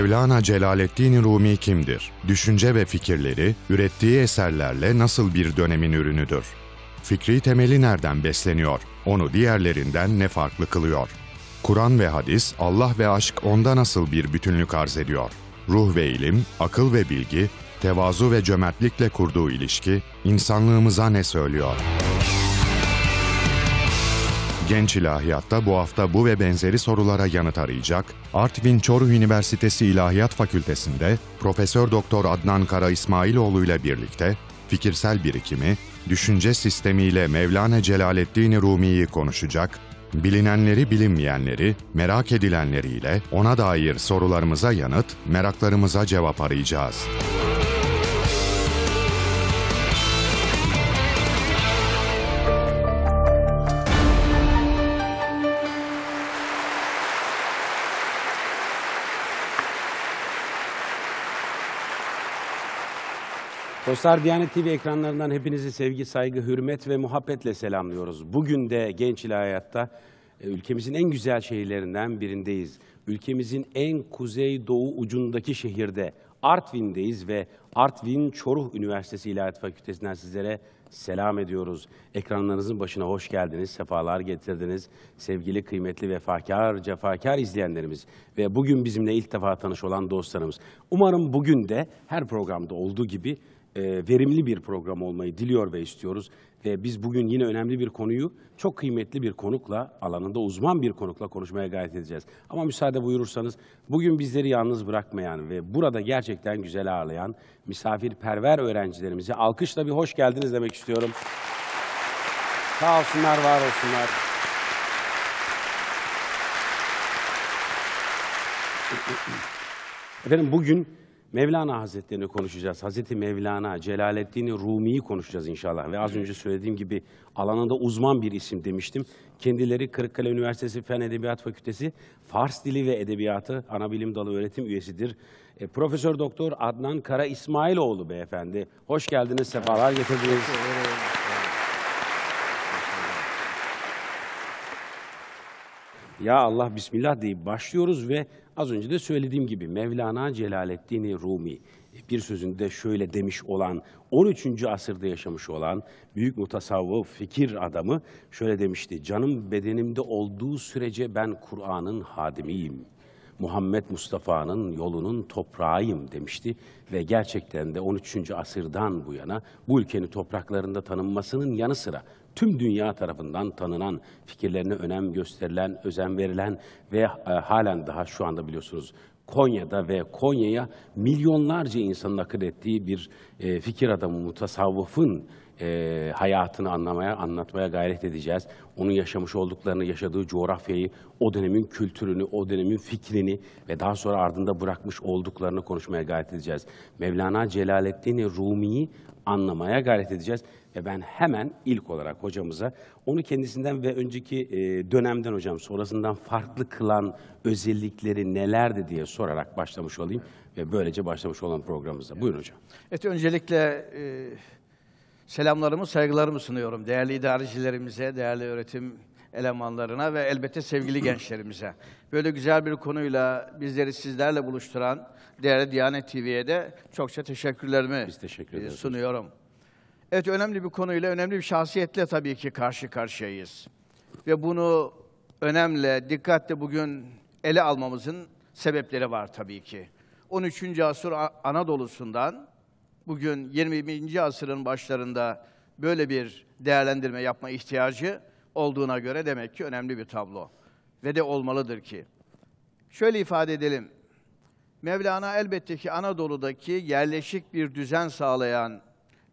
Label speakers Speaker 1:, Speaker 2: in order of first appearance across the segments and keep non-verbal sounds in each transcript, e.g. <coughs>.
Speaker 1: Mevlana Celaleddin Rumi kimdir? Düşünce ve fikirleri ürettiği eserlerle nasıl bir dönemin ürünüdür? Fikri temeli nereden besleniyor? Onu diğerlerinden ne farklı kılıyor? Kur'an ve hadis, Allah ve aşk onda nasıl bir bütünlük arz ediyor? Ruh ve ilim, akıl ve bilgi, tevazu ve cömertlikle kurduğu ilişki insanlığımıza ne söylüyor? Genç İlahiyat'ta bu hafta bu ve benzeri sorulara yanıt arayacak Artvin Çoruh Üniversitesi İlahiyat Fakültesi'nde Profesör Doktor Adnan Kara İsmailoğlu ile birlikte fikirsel birikimi, düşünce
Speaker 2: sistemiyle Mevlana Celaleddin Rumi'yi konuşacak, bilinenleri bilinmeyenleri, merak edilenleriyle ona dair sorularımıza yanıt, meraklarımıza cevap arayacağız. Dostlar Diyanet TV ekranlarından hepinizi sevgi, saygı, hürmet ve muhabbetle selamlıyoruz. Bugün de Genç İle Hayat'ta e, ülkemizin en güzel şehirlerinden birindeyiz. Ülkemizin en kuzey doğu ucundaki şehirde Artvin'deyiz ve Artvin Çoruh Üniversitesi İlahiyat Fakültesinden sizlere selam ediyoruz. Ekranlarınızın başına hoş geldiniz, sefalar getirdiniz. Sevgili, kıymetli, ve fakar cefakar izleyenlerimiz ve bugün bizimle ilk defa tanış olan dostlarımız. Umarım bugün de her programda olduğu gibi e, verimli bir program olmayı diliyor ve istiyoruz. Ve biz bugün yine önemli bir konuyu çok kıymetli bir konukla, alanında uzman bir konukla konuşmaya gayret edeceğiz. Ama müsaade buyurursanız bugün bizleri yalnız bırakmayan ve burada gerçekten güzel ağırlayan misafirperver öğrencilerimizi alkışla bir hoş geldiniz demek istiyorum. Sağ olsunlar, var olsunlar. Efendim bugün Mevlana Hazretleri'ni konuşacağız. Hazreti Mevlana, Celaleddin Rumi'yi konuşacağız inşallah. Ve az önce söylediğim gibi alanında uzman bir isim demiştim. Kendileri Kırıkkale Üniversitesi Fen Edebiyat Fakültesi Fars Dili ve Edebiyatı Anabilim dalı öğretim üyesidir. E, Profesör Doktor Adnan Kara İsmailoğlu beyefendi. Hoş geldiniz, sefalar getirdiniz. Ya Allah Bismillah deyip başlıyoruz ve Az önce de söylediğim gibi Mevlana Celaleddin Rumi bir sözünde şöyle demiş olan 13. asırda yaşamış olan büyük mutasavvıf fikir adamı şöyle demişti. Canım bedenimde olduğu sürece ben Kur'an'ın hadimiyim. Muhammed Mustafa'nın yolunun toprağıyım demişti ve gerçekten de 13. asırdan bu yana bu ülkenin topraklarında tanınmasının yanı sıra tüm dünya tarafından tanınan, fikirlerine önem gösterilen, özen verilen ve e, halen daha şu anda biliyorsunuz Konya'da ve Konya'ya milyonlarca insanın akın ettiği bir e, fikir adamı, mutasavvıfın e, hayatını anlamaya, anlatmaya gayret edeceğiz. Onun yaşamış olduklarını, yaşadığı coğrafyayı, o dönemin kültürünü, o dönemin fikrini ve daha sonra ardında bırakmış olduklarını konuşmaya gayret edeceğiz. Mevlana Celaleddin Rumi'yi anlamaya gayret edeceğiz. Ve ben hemen ilk olarak hocamıza onu kendisinden ve önceki e, dönemden hocam sonrasından farklı kılan özellikleri nelerdi diye sorarak başlamış olayım. Ve böylece başlamış olan programımıza. Buyurun hocam.
Speaker 1: Evet öncelikle... E Selamlarımı, saygılarımı sunuyorum değerli idarecilerimize, değerli öğretim elemanlarına ve elbette sevgili gençlerimize. Böyle güzel bir konuyla bizleri sizlerle buluşturan değerli Diyanet TV'ye de çokça teşekkürlerimi Biz teşekkür e, sunuyorum. Evet önemli bir konuyla, önemli bir şahsiyetle tabii ki karşı karşıyayız. Ve bunu önemli, dikkatle bugün ele almamızın sebepleri var tabii ki. 13. asır Anadolu'sundan bugün 21. asırın başlarında böyle bir değerlendirme yapma ihtiyacı olduğuna göre demek ki önemli bir tablo ve de olmalıdır ki. Şöyle ifade edelim. Mevlana elbette ki Anadolu'daki yerleşik bir düzen sağlayan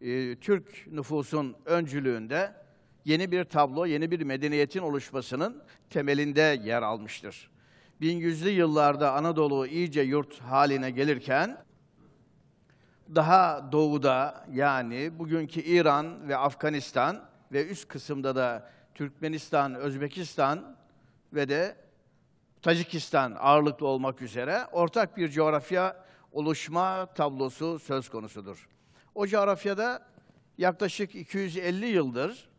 Speaker 1: e, Türk nüfusun öncülüğünde yeni bir tablo, yeni bir medeniyetin oluşmasının temelinde yer almıştır. 1100'lü yıllarda Anadolu iyice yurt haline gelirken daha doğuda yani bugünkü İran ve Afganistan ve üst kısımda da Türkmenistan, Özbekistan ve de Tacikistan ağırlıklı olmak üzere ortak bir coğrafya oluşma tablosu söz konusudur. O coğrafyada yaklaşık 250 yıldır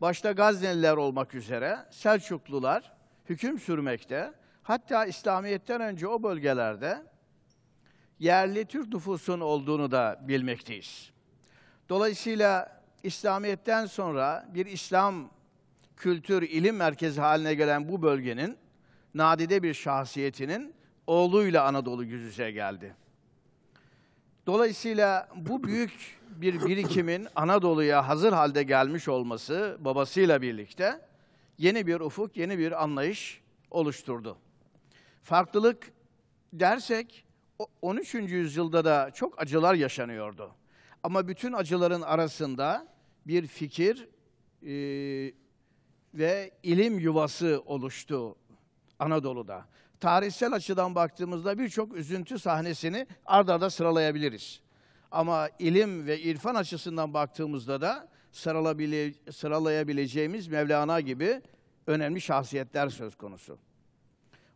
Speaker 1: başta Gazneliler olmak üzere Selçuklular hüküm sürmekte. Hatta İslamiyet'ten önce o bölgelerde yerli Türk nüfusun olduğunu da bilmekteyiz. Dolayısıyla İslamiyet'ten sonra bir İslam kültür, ilim merkezi haline gelen bu bölgenin nadide bir şahsiyetinin oğluyla Anadolu yüz geldi. Dolayısıyla bu büyük bir birikimin Anadolu'ya hazır halde gelmiş olması babasıyla birlikte yeni bir ufuk, yeni bir anlayış oluşturdu. Farklılık dersek 13. yüzyılda da çok acılar yaşanıyordu. Ama bütün acıların arasında bir fikir e, ve ilim yuvası oluştu Anadolu'da. Tarihsel açıdan baktığımızda birçok üzüntü sahnesini ardarda arda sıralayabiliriz. Ama ilim ve irfan açısından baktığımızda da sıralayabileceğimiz Mevlana gibi önemli şahsiyetler söz konusu.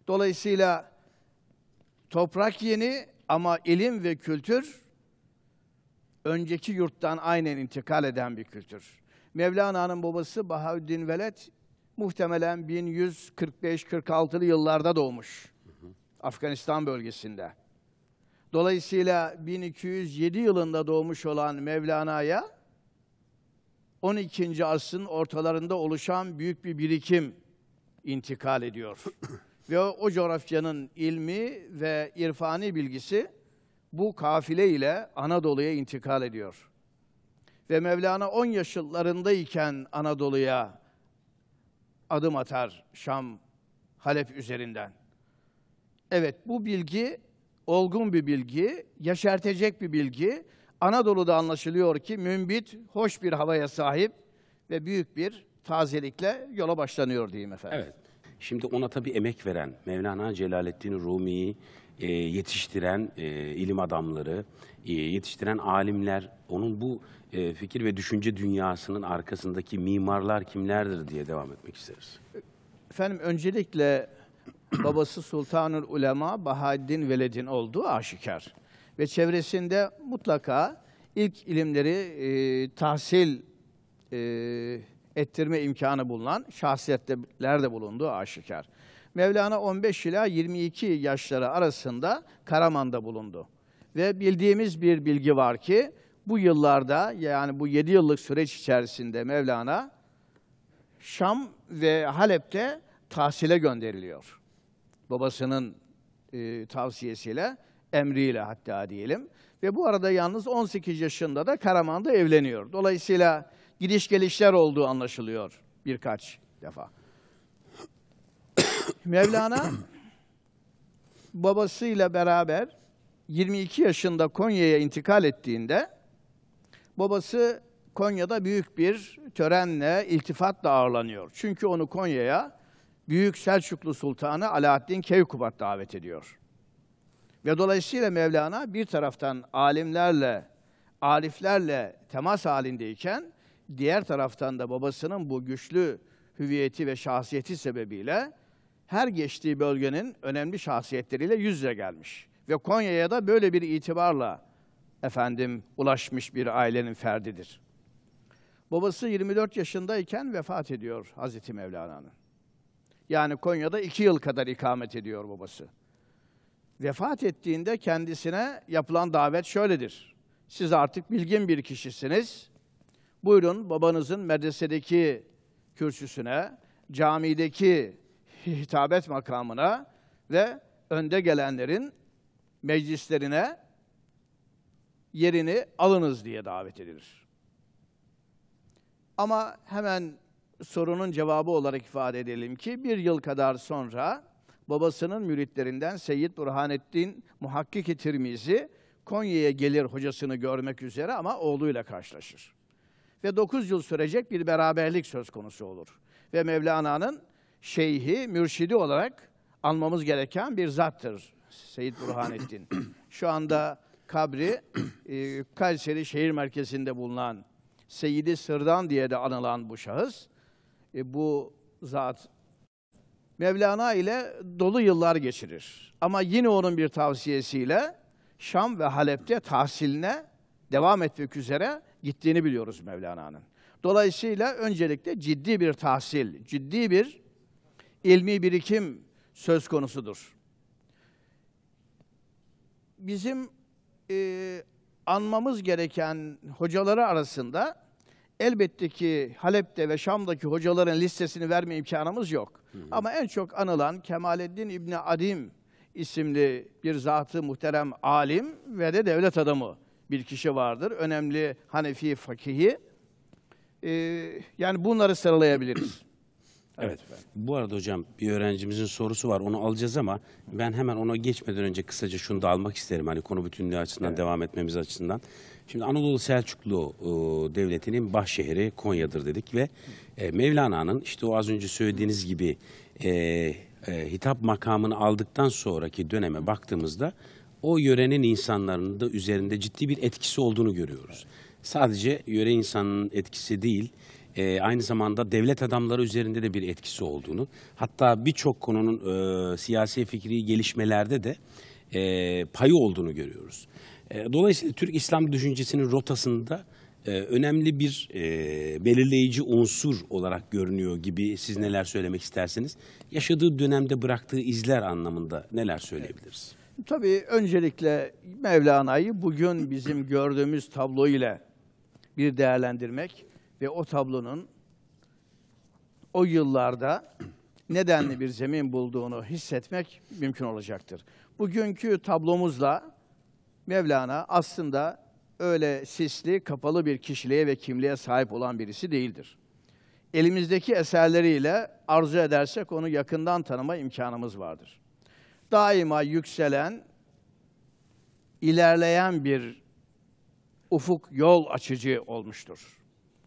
Speaker 1: Dolayısıyla Toprak yeni ama ilim ve kültür önceki yurttan aynen intikal eden bir kültür. Mevlana'nın babası Bahaüddin Veled muhtemelen 1145-46'lı yıllarda doğmuş. Afganistan bölgesinde. Dolayısıyla 1207 yılında doğmuş olan Mevlana'ya 12. asrın ortalarında oluşan büyük bir birikim intikal ediyor ve o coğrafyanın ilmi ve irfani bilgisi bu kafile ile Anadolu'ya intikal ediyor. Ve Mevlana 10 yaşlarındayken Anadolu'ya adım atar Şam, Halep üzerinden. Evet bu bilgi olgun bir bilgi, yaşartacak bir bilgi. Anadolu'da anlaşılıyor ki mümbit, hoş bir havaya sahip ve büyük bir tazelikle yola başlanıyor diyeyim efendim. Evet.
Speaker 2: Şimdi ona tabii emek veren, Mevlana Celaleddin Rumi'yi e, yetiştiren e, ilim adamları, e, yetiştiren alimler, onun bu e, fikir ve düşünce dünyasının arkasındaki mimarlar kimlerdir diye devam etmek isteriz.
Speaker 1: Efendim öncelikle babası Sultanul Ulema Bahaddin Veled'in olduğu aşikar. Ve çevresinde mutlaka ilk ilimleri e, tahsil e, ettirme imkanı bulunan şahsiyetler de bulunduğu aşikar. Mevlana 15 ila 22 yaşları arasında Karaman'da bulundu. Ve bildiğimiz bir bilgi var ki bu yıllarda yani bu 7 yıllık süreç içerisinde Mevlana Şam ve Halep'te tahsile gönderiliyor. Babasının e, tavsiyesiyle, emriyle hatta diyelim. Ve bu arada yalnız 18 yaşında da Karaman'da evleniyor. Dolayısıyla gidiş gelişler olduğu anlaşılıyor birkaç defa. <coughs> Mevlana <coughs> babasıyla beraber 22 yaşında Konya'ya intikal ettiğinde babası Konya'da büyük bir törenle, iltifatla ağırlanıyor. Çünkü onu Konya'ya Büyük Selçuklu Sultanı Alaaddin Keykubat davet ediyor. Ve dolayısıyla Mevlana bir taraftan alimlerle, ariflerle temas halindeyken diğer taraftan da babasının bu güçlü hüviyeti ve şahsiyeti sebebiyle her geçtiği bölgenin önemli şahsiyetleriyle yüz yüze gelmiş. Ve Konya'ya da böyle bir itibarla efendim ulaşmış bir ailenin ferdidir. Babası 24 yaşındayken vefat ediyor Hazreti Mevlana'nın. Yani Konya'da iki yıl kadar ikamet ediyor babası. Vefat ettiğinde kendisine yapılan davet şöyledir. Siz artık bilgin bir kişisiniz. Buyurun babanızın medresedeki kürsüsüne, camideki hitabet makamına ve önde gelenlerin meclislerine yerini alınız diye davet edilir. Ama hemen sorunun cevabı olarak ifade edelim ki bir yıl kadar sonra babasının müritlerinden Seyyid Burhanettin Muhakkik-i Tirmizi Konya'ya gelir hocasını görmek üzere ama oğluyla karşılaşır ve dokuz yıl sürecek bir beraberlik söz konusu olur. Ve Mevlana'nın şeyhi, mürşidi olarak almamız gereken bir zattır Seyit Burhanettin. Şu anda kabri e, Kayseri şehir merkezinde bulunan Seyidi Sırdan diye de anılan bu şahıs, e, bu zat Mevlana ile dolu yıllar geçirir. Ama yine onun bir tavsiyesiyle Şam ve Halep'te tahsiline devam etmek üzere gittiğini biliyoruz Mevlana'nın. Dolayısıyla öncelikle ciddi bir tahsil, ciddi bir ilmi birikim söz konusudur. Bizim e, anmamız gereken hocaları arasında elbette ki Halep'te ve Şam'daki hocaların listesini verme imkanımız yok. Hı hı. Ama en çok anılan Kemaleddin İbni Adim isimli bir zatı muhterem alim ve de devlet adamı bir kişi vardır. Önemli Hanefi fakihi. Ee, yani bunları
Speaker 2: sıralayabiliriz. <clears throat> Evet. efendim. Bu arada hocam bir öğrencimizin sorusu var. Onu alacağız ama ben hemen ona geçmeden önce kısaca şunu da almak isterim. Hani konu bütünlüğü açısından evet. devam etmemiz açısından. Şimdi Anadolu Selçuklu e, Devleti'nin şehri Konya'dır dedik ve e, Mevlana'nın işte o az önce söylediğiniz gibi e, e, hitap makamını aldıktan sonraki döneme baktığımızda o yörenin insanların da üzerinde ciddi bir etkisi olduğunu görüyoruz. Sadece yöre insanının etkisi değil, e, aynı zamanda devlet adamları üzerinde de bir etkisi olduğunu, hatta birçok konunun e, siyasi fikri gelişmelerde de e, payı olduğunu görüyoruz. E, dolayısıyla Türk İslam düşüncesinin rotasında e, önemli bir e, belirleyici unsur olarak görünüyor gibi siz neler söylemek istersiniz? Yaşadığı dönemde bıraktığı izler anlamında neler söyleyebiliriz? Evet.
Speaker 1: Tabii öncelikle Mevlana'yı bugün bizim gördüğümüz tablo ile bir değerlendirmek ve o tablonun o yıllarda nedenli bir zemin bulduğunu hissetmek mümkün olacaktır. Bugünkü tablomuzla Mevlana aslında öyle sisli, kapalı bir kişiliğe ve kimliğe sahip olan birisi değildir. Elimizdeki eserleriyle arzu edersek onu yakından tanıma imkanımız vardır daima yükselen, ilerleyen bir ufuk yol açıcı olmuştur.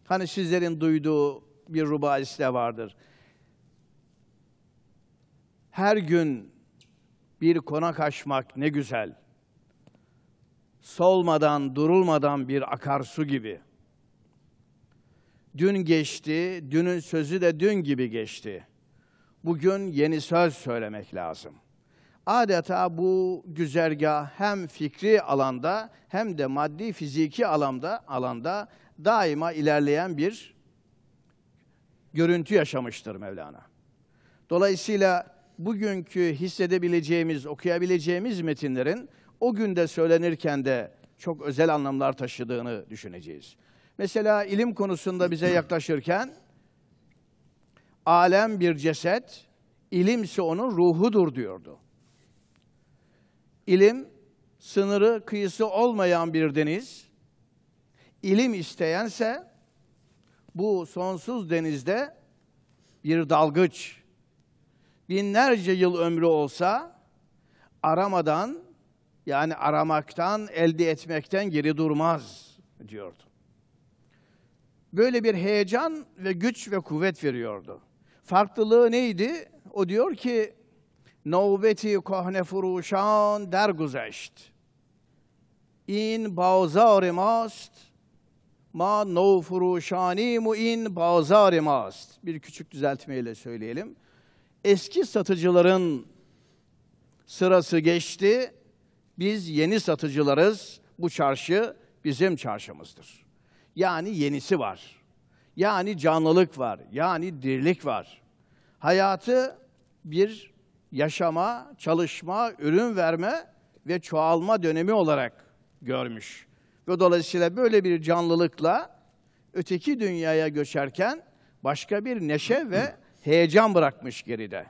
Speaker 1: Hani sizlerin duyduğu bir de vardır. Her gün bir konak aşmak ne güzel. Solmadan, durulmadan bir akarsu gibi. Dün geçti, dünün sözü de dün gibi geçti. Bugün yeni söz söylemek lazım.'' adeta bu güzergah hem fikri alanda hem de maddi fiziki alanda alanda daima ilerleyen bir görüntü yaşamıştır Mevlana. Dolayısıyla bugünkü hissedebileceğimiz, okuyabileceğimiz metinlerin o günde söylenirken de çok özel anlamlar taşıdığını düşüneceğiz. Mesela ilim konusunda bize yaklaşırken alem bir ceset, ilimse onun ruhudur diyordu. İlim sınırı, kıyısı olmayan bir deniz. İlim isteyense bu sonsuz denizde bir dalgıç binlerce yıl ömrü olsa aramadan yani aramaktan, elde etmekten geri durmaz diyordu. Böyle bir heyecan ve güç ve kuvvet veriyordu. Farklılığı neydi? O diyor ki نوبتی کهن فروشان درگذشت این بازار ماست ما نو فروشانیم و این بازar ماست. Bir küçük düzeltmeyle söyleyelim. Eski satıcıların sırası geçti. Biz yeni satıcılarız. Bu çarşı bizim çarşımızdır. Yani yenisi var. Yani canlılık var. Yani dirlik var. Hayatı bir yaşama, çalışma, ürün verme ve çoğalma dönemi olarak görmüş. Ve dolayısıyla böyle bir canlılıkla öteki dünyaya göçerken başka bir neşe ve heyecan bırakmış geride.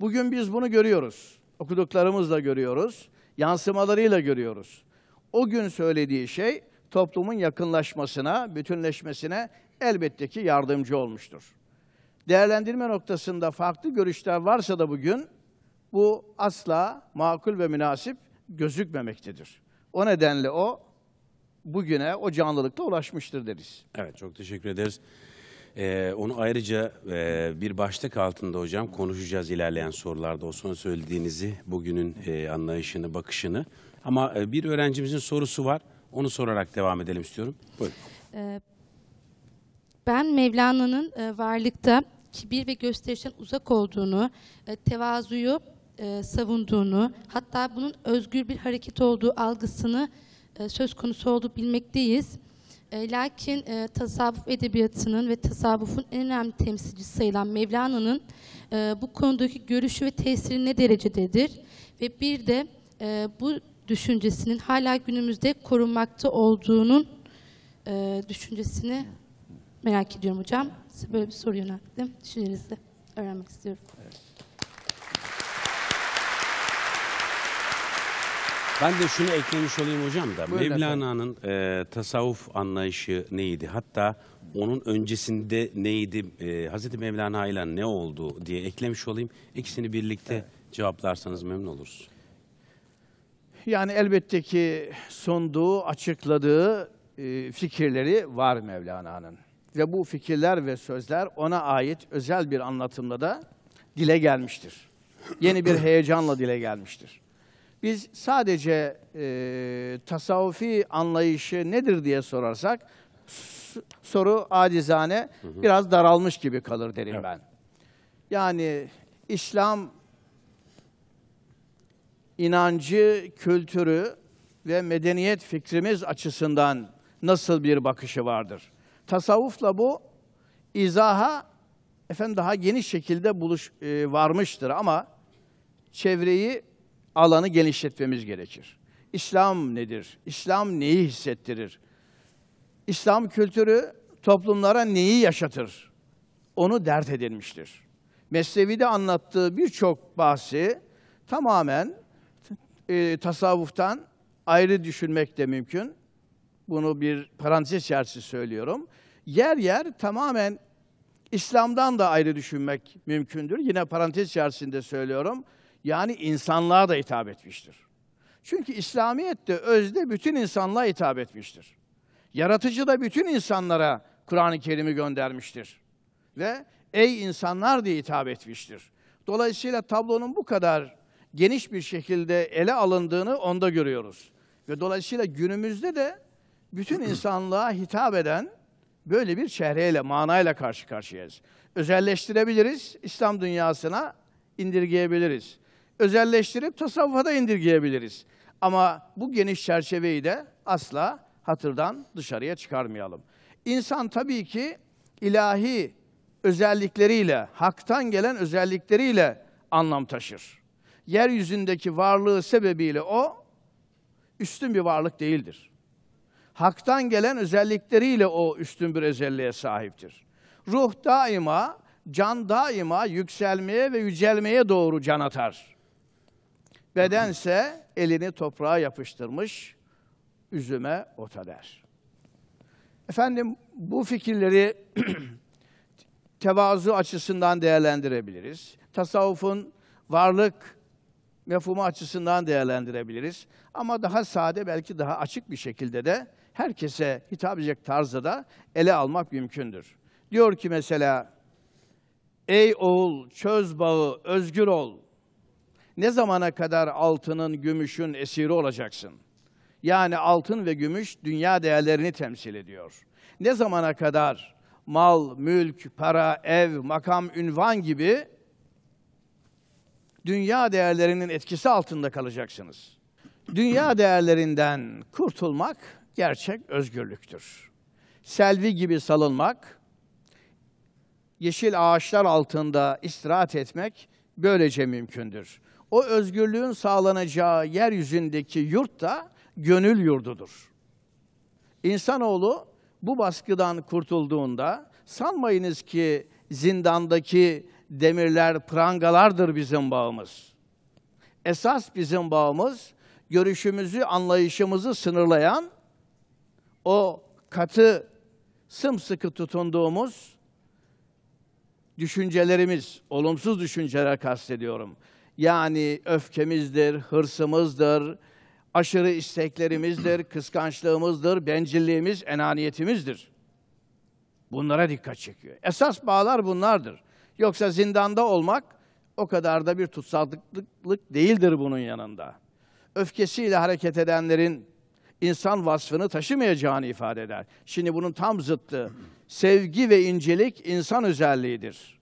Speaker 1: Bugün biz bunu görüyoruz. Okuduklarımızla görüyoruz. Yansımalarıyla görüyoruz. O gün söylediği şey toplumun yakınlaşmasına, bütünleşmesine elbette ki yardımcı olmuştur. Değerlendirme noktasında farklı görüşler varsa da bugün bu asla makul ve münasip gözükmemektedir. O nedenle o bugüne o canlılıkta ulaşmıştır deriz.
Speaker 2: Evet çok teşekkür ederiz. Ee, onu ayrıca e, bir başlık altında hocam konuşacağız ilerleyen sorularda. O son söylediğinizi, bugünün e, anlayışını, bakışını. Ama e, bir öğrencimizin sorusu var. Onu sorarak devam edelim istiyorum. Buyurun. Ee, ben Mevlana'nın e, varlıkta kibir ve gösterişten uzak olduğunu, e, tevazuyu e, savunduğunu, hatta bunun özgür bir hareket olduğu algısını e, söz konusu olduğu bilmekteyiz. E, lakin e, tasavvuf edebiyatının ve tasavvufun en önemli temsilcisi sayılan Mevlana'nın e, bu konudaki görüşü ve tesiri ne derecededir? Ve bir de e, bu düşüncesinin hala günümüzde korunmakta olduğunun e, düşüncesini merak ediyorum hocam. Size böyle bir soru yönelttim. Düşüncenizi öğrenmek istiyorum. Ben de şunu eklemiş olayım hocam da. Buyurun Mevlana'nın e, tasavvuf anlayışı neydi? Hatta onun öncesinde neydi? E, Hazreti Mevlana ile ne oldu diye eklemiş olayım. İkisini birlikte evet. cevaplarsanız memnun oluruz.
Speaker 1: Yani elbette ki sunduğu, açıkladığı e, fikirleri var Mevlana'nın. Ve bu fikirler ve sözler ona ait özel bir anlatımda da dile gelmiştir. Yeni bir <coughs> heyecanla dile gelmiştir. Biz sadece e, tasavvufi anlayışı nedir diye sorarsak soru acizane hı hı. biraz daralmış gibi kalır derim evet. ben. Yani İslam inancı, kültürü ve medeniyet fikrimiz açısından nasıl bir bakışı vardır? Tasavvufla bu izaha efendim daha geniş şekilde buluş e, varmıştır ama çevreyi alanı genişletmemiz gerekir. İslam nedir? İslam neyi hissettirir? İslam kültürü toplumlara neyi yaşatır? Onu dert edilmiştir. Mesnevi'de anlattığı birçok bahsi tamamen e, tasavvuftan ayrı düşünmek de mümkün. Bunu bir parantez içerisi söylüyorum. Yer yer tamamen İslam'dan da ayrı düşünmek mümkündür. Yine parantez içerisinde söylüyorum yani insanlığa da hitap etmiştir. Çünkü İslamiyet de özde bütün insanlığa hitap etmiştir. Yaratıcı da bütün insanlara Kur'an-ı Kerim'i göndermiştir. Ve ey insanlar diye hitap etmiştir. Dolayısıyla tablonun bu kadar geniş bir şekilde ele alındığını onda görüyoruz. Ve dolayısıyla günümüzde de bütün <clears throat> insanlığa hitap eden böyle bir çehreyle, manayla karşı karşıyayız. Özelleştirebiliriz, İslam dünyasına indirgeyebiliriz özelleştirip tasavvufa indirgeyebiliriz. Ama bu geniş çerçeveyi de asla hatırdan dışarıya çıkarmayalım. İnsan tabii ki ilahi özellikleriyle, haktan gelen özellikleriyle anlam taşır. Yeryüzündeki varlığı sebebiyle o üstün bir varlık değildir. Haktan gelen özellikleriyle o üstün bir özelliğe sahiptir. Ruh daima, can daima yükselmeye ve yücelmeye doğru can atar. Bedense elini toprağa yapıştırmış, üzüme ota der. Efendim bu fikirleri <clears throat> tevazu açısından değerlendirebiliriz. Tasavvufun varlık mefhumu açısından değerlendirebiliriz. Ama daha sade belki daha açık bir şekilde de herkese hitap edecek tarzda da ele almak mümkündür. Diyor ki mesela Ey oğul çöz bağı özgür ol ne zamana kadar altının, gümüşün esiri olacaksın? Yani altın ve gümüş dünya değerlerini temsil ediyor. Ne zamana kadar mal, mülk, para, ev, makam, ünvan gibi dünya değerlerinin etkisi altında kalacaksınız. Dünya değerlerinden kurtulmak gerçek özgürlüktür. Selvi gibi salınmak, yeşil ağaçlar altında istirahat etmek böylece mümkündür o özgürlüğün sağlanacağı yeryüzündeki yurt da gönül yurdudur. İnsanoğlu bu baskıdan kurtulduğunda sanmayınız ki zindandaki demirler, prangalardır bizim bağımız. Esas bizim bağımız görüşümüzü, anlayışımızı sınırlayan o katı, sımsıkı tutunduğumuz düşüncelerimiz, olumsuz düşünceler kastediyorum. Yani öfkemizdir, hırsımızdır, aşırı isteklerimizdir, kıskançlığımızdır, bencilliğimiz, enaniyetimizdir. Bunlara dikkat çekiyor. Esas bağlar bunlardır. Yoksa zindanda olmak o kadar da bir tutsallıklık değildir bunun yanında. Öfkesiyle hareket edenlerin insan vasfını taşımayacağını ifade eder. Şimdi bunun tam zıttı. Sevgi ve incelik insan özelliğidir.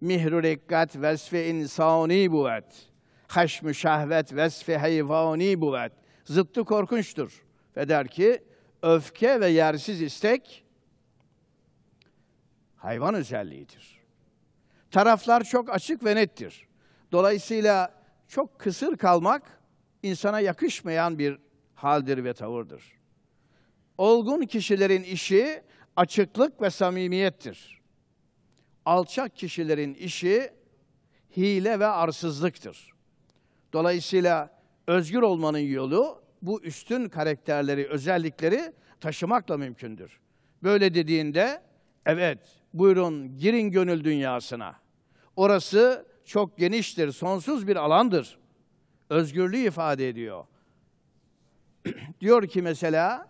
Speaker 1: Mihru rikkat vesfi insani buvet. Haşmü şehvet vesfi hayvani buvet. Zıttı korkunçtur. Ve der ki, öfke ve yersiz istek hayvan özelliğidir. Taraflar çok açık ve nettir. Dolayısıyla çok kısır kalmak insana yakışmayan bir haldir ve tavırdır. Olgun kişilerin işi açıklık ve samimiyettir alçak kişilerin işi hile ve arsızlıktır. Dolayısıyla özgür olmanın yolu bu üstün karakterleri, özellikleri taşımakla mümkündür. Böyle dediğinde evet buyurun girin gönül dünyasına. Orası çok geniştir, sonsuz bir alandır. Özgürlüğü ifade ediyor. <clears throat> Diyor ki mesela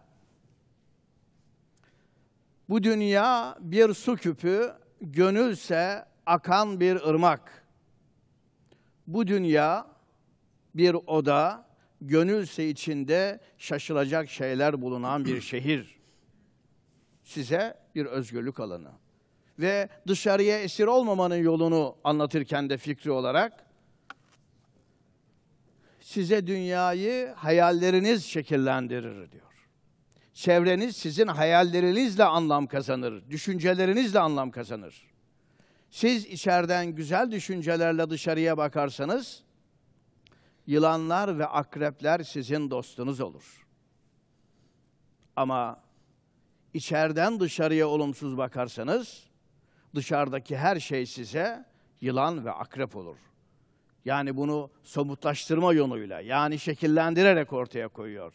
Speaker 1: bu dünya bir su küpü gönülse akan bir ırmak. Bu dünya bir oda, gönülse içinde şaşılacak şeyler bulunan bir şehir. Size bir özgürlük alanı. Ve dışarıya esir olmamanın yolunu anlatırken de fikri olarak size dünyayı hayalleriniz şekillendirir diyor çevreniz sizin hayallerinizle anlam kazanır, düşüncelerinizle anlam kazanır. Siz içeriden güzel düşüncelerle dışarıya bakarsanız, yılanlar ve akrepler sizin dostunuz olur. Ama içeriden dışarıya olumsuz bakarsanız, dışarıdaki her şey size yılan ve akrep olur. Yani bunu somutlaştırma yoluyla, yani şekillendirerek ortaya koyuyor.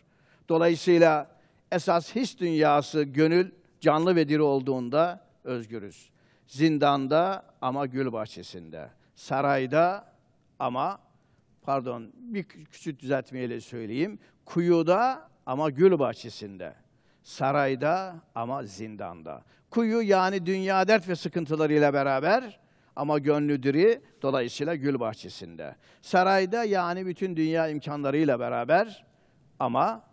Speaker 1: Dolayısıyla esas his dünyası gönül canlı ve diri olduğunda özgürüz. Zindanda ama gül bahçesinde, sarayda ama pardon bir küçük düzeltmeyle söyleyeyim. Kuyuda ama gül bahçesinde, sarayda ama zindanda. Kuyu yani dünya dert ve sıkıntılarıyla beraber ama gönlü diri dolayısıyla gül bahçesinde. Sarayda yani bütün dünya imkanlarıyla beraber ama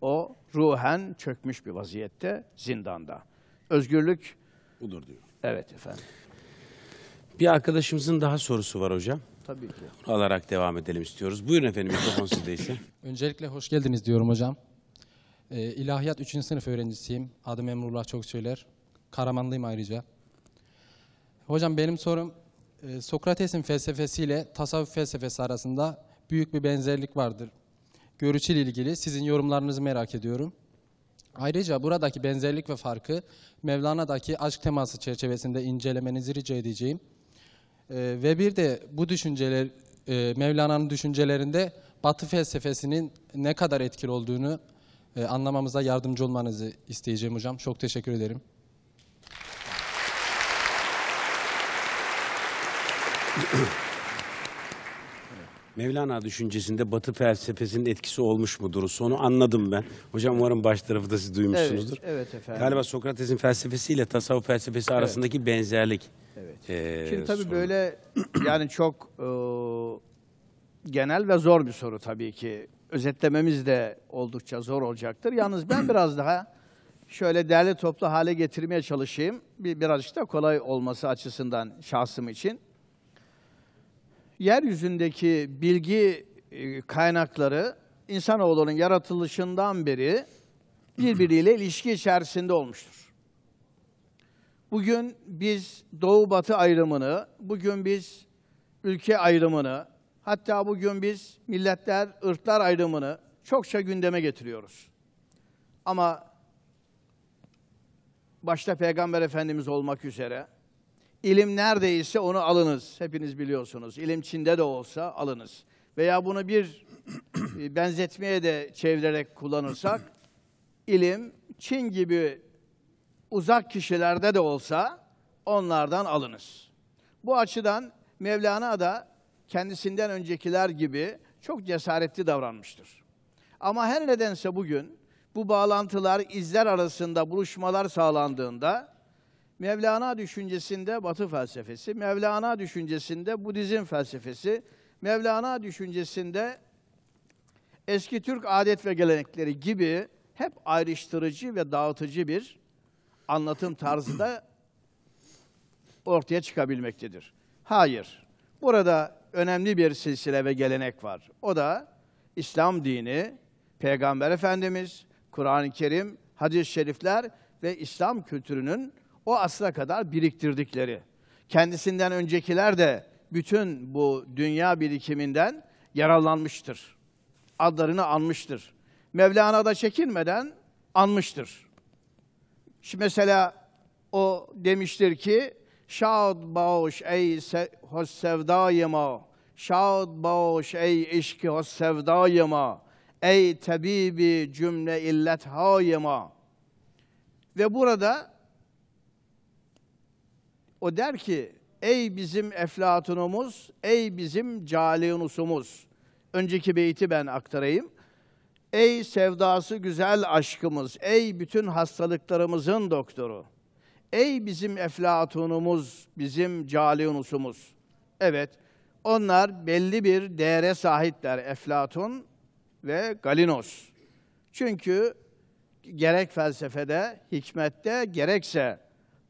Speaker 1: o ruhen çökmüş bir vaziyette zindanda. Özgürlük budur diyor. Evet efendim.
Speaker 2: Bir arkadaşımızın daha sorusu var hocam. Tabii ki. Onu alarak devam edelim istiyoruz. Buyurun efendim mikrofon <laughs> sizdeyse.
Speaker 1: Öncelikle hoş geldiniz diyorum hocam. Ee, ilahiyat 3. sınıf öğrencisiyim. Adım Emrullah çok söyler. Karamanlıyım ayrıca. Hocam benim sorum e, Sokrates'in felsefesiyle tasavvuf felsefesi arasında büyük bir benzerlik vardır görüşüyle ilgili sizin yorumlarınızı merak ediyorum. Ayrıca buradaki benzerlik ve farkı Mevlana'daki aşk teması çerçevesinde incelemenizi rica edeceğim. Ee, ve bir de bu düşünceler e, Mevlana'nın düşüncelerinde Batı felsefesinin ne kadar etkili olduğunu e, anlamamıza yardımcı olmanızı isteyeceğim hocam. Çok teşekkür ederim.
Speaker 2: Thank <clears throat> Mevlana düşüncesinde Batı felsefesinin etkisi olmuş mudur? Sonu anladım ben. Hocam umarım baş tarafı da siz duymuşsunuzdur. Evet, evet efendim. Galiba Sokrates'in felsefesiyle tasavvuf felsefesi evet. arasındaki benzerlik. Evet. Ee, Şimdi tabii sonu. böyle
Speaker 1: yani çok e, genel ve zor bir soru tabii ki. Özetlememiz de oldukça zor olacaktır. Yalnız ben biraz daha şöyle değerli toplu hale getirmeye çalışayım. Bir, birazcık da kolay olması açısından şahsım için yeryüzündeki bilgi e, kaynakları insanoğlunun yaratılışından beri birbiriyle ilişki içerisinde olmuştur. Bugün biz doğu-batı ayrımını, bugün biz ülke ayrımını, hatta bugün biz milletler, ırklar ayrımını çokça gündeme getiriyoruz. Ama başta Peygamber Efendimiz olmak üzere İlim neredeyse onu alınız. Hepiniz biliyorsunuz. İlim Çin'de de olsa alınız. Veya bunu bir e, benzetmeye de çevirerek kullanırsak, ilim Çin gibi uzak kişilerde de olsa onlardan alınız. Bu açıdan Mevlana da kendisinden öncekiler gibi çok cesaretli davranmıştır. Ama her nedense bugün bu bağlantılar izler arasında buluşmalar sağlandığında Mevlana düşüncesinde Batı felsefesi, Mevlana düşüncesinde Budizm felsefesi, Mevlana düşüncesinde eski Türk adet ve gelenekleri gibi hep ayrıştırıcı ve dağıtıcı bir anlatım tarzı da ortaya çıkabilmektedir. Hayır. Burada önemli bir silsile ve gelenek var. O da İslam dini, Peygamber Efendimiz, Kur'an-ı Kerim, hadis-i şerifler ve İslam kültürünün o asla kadar biriktirdikleri. Kendisinden öncekiler de bütün bu dünya birikiminden yararlanmıştır. Adlarını anmıştır. Mevlana da çekinmeden anmıştır. Şimdi mesela o demiştir ki şad bağış ey se hos sevdayıma şad bağış ey işki hos sevdayıma ey tabibi cümle illet hayıma ve burada o der ki, ey bizim Eflatunumuz, ey bizim Caliunusumuz. Önceki beyti ben aktarayım. Ey sevdası güzel aşkımız, ey bütün hastalıklarımızın doktoru. Ey bizim Eflatunumuz, bizim Caliunusumuz. Evet, onlar belli bir değere sahipler Eflatun ve Galinos. Çünkü gerek felsefede, hikmette, gerekse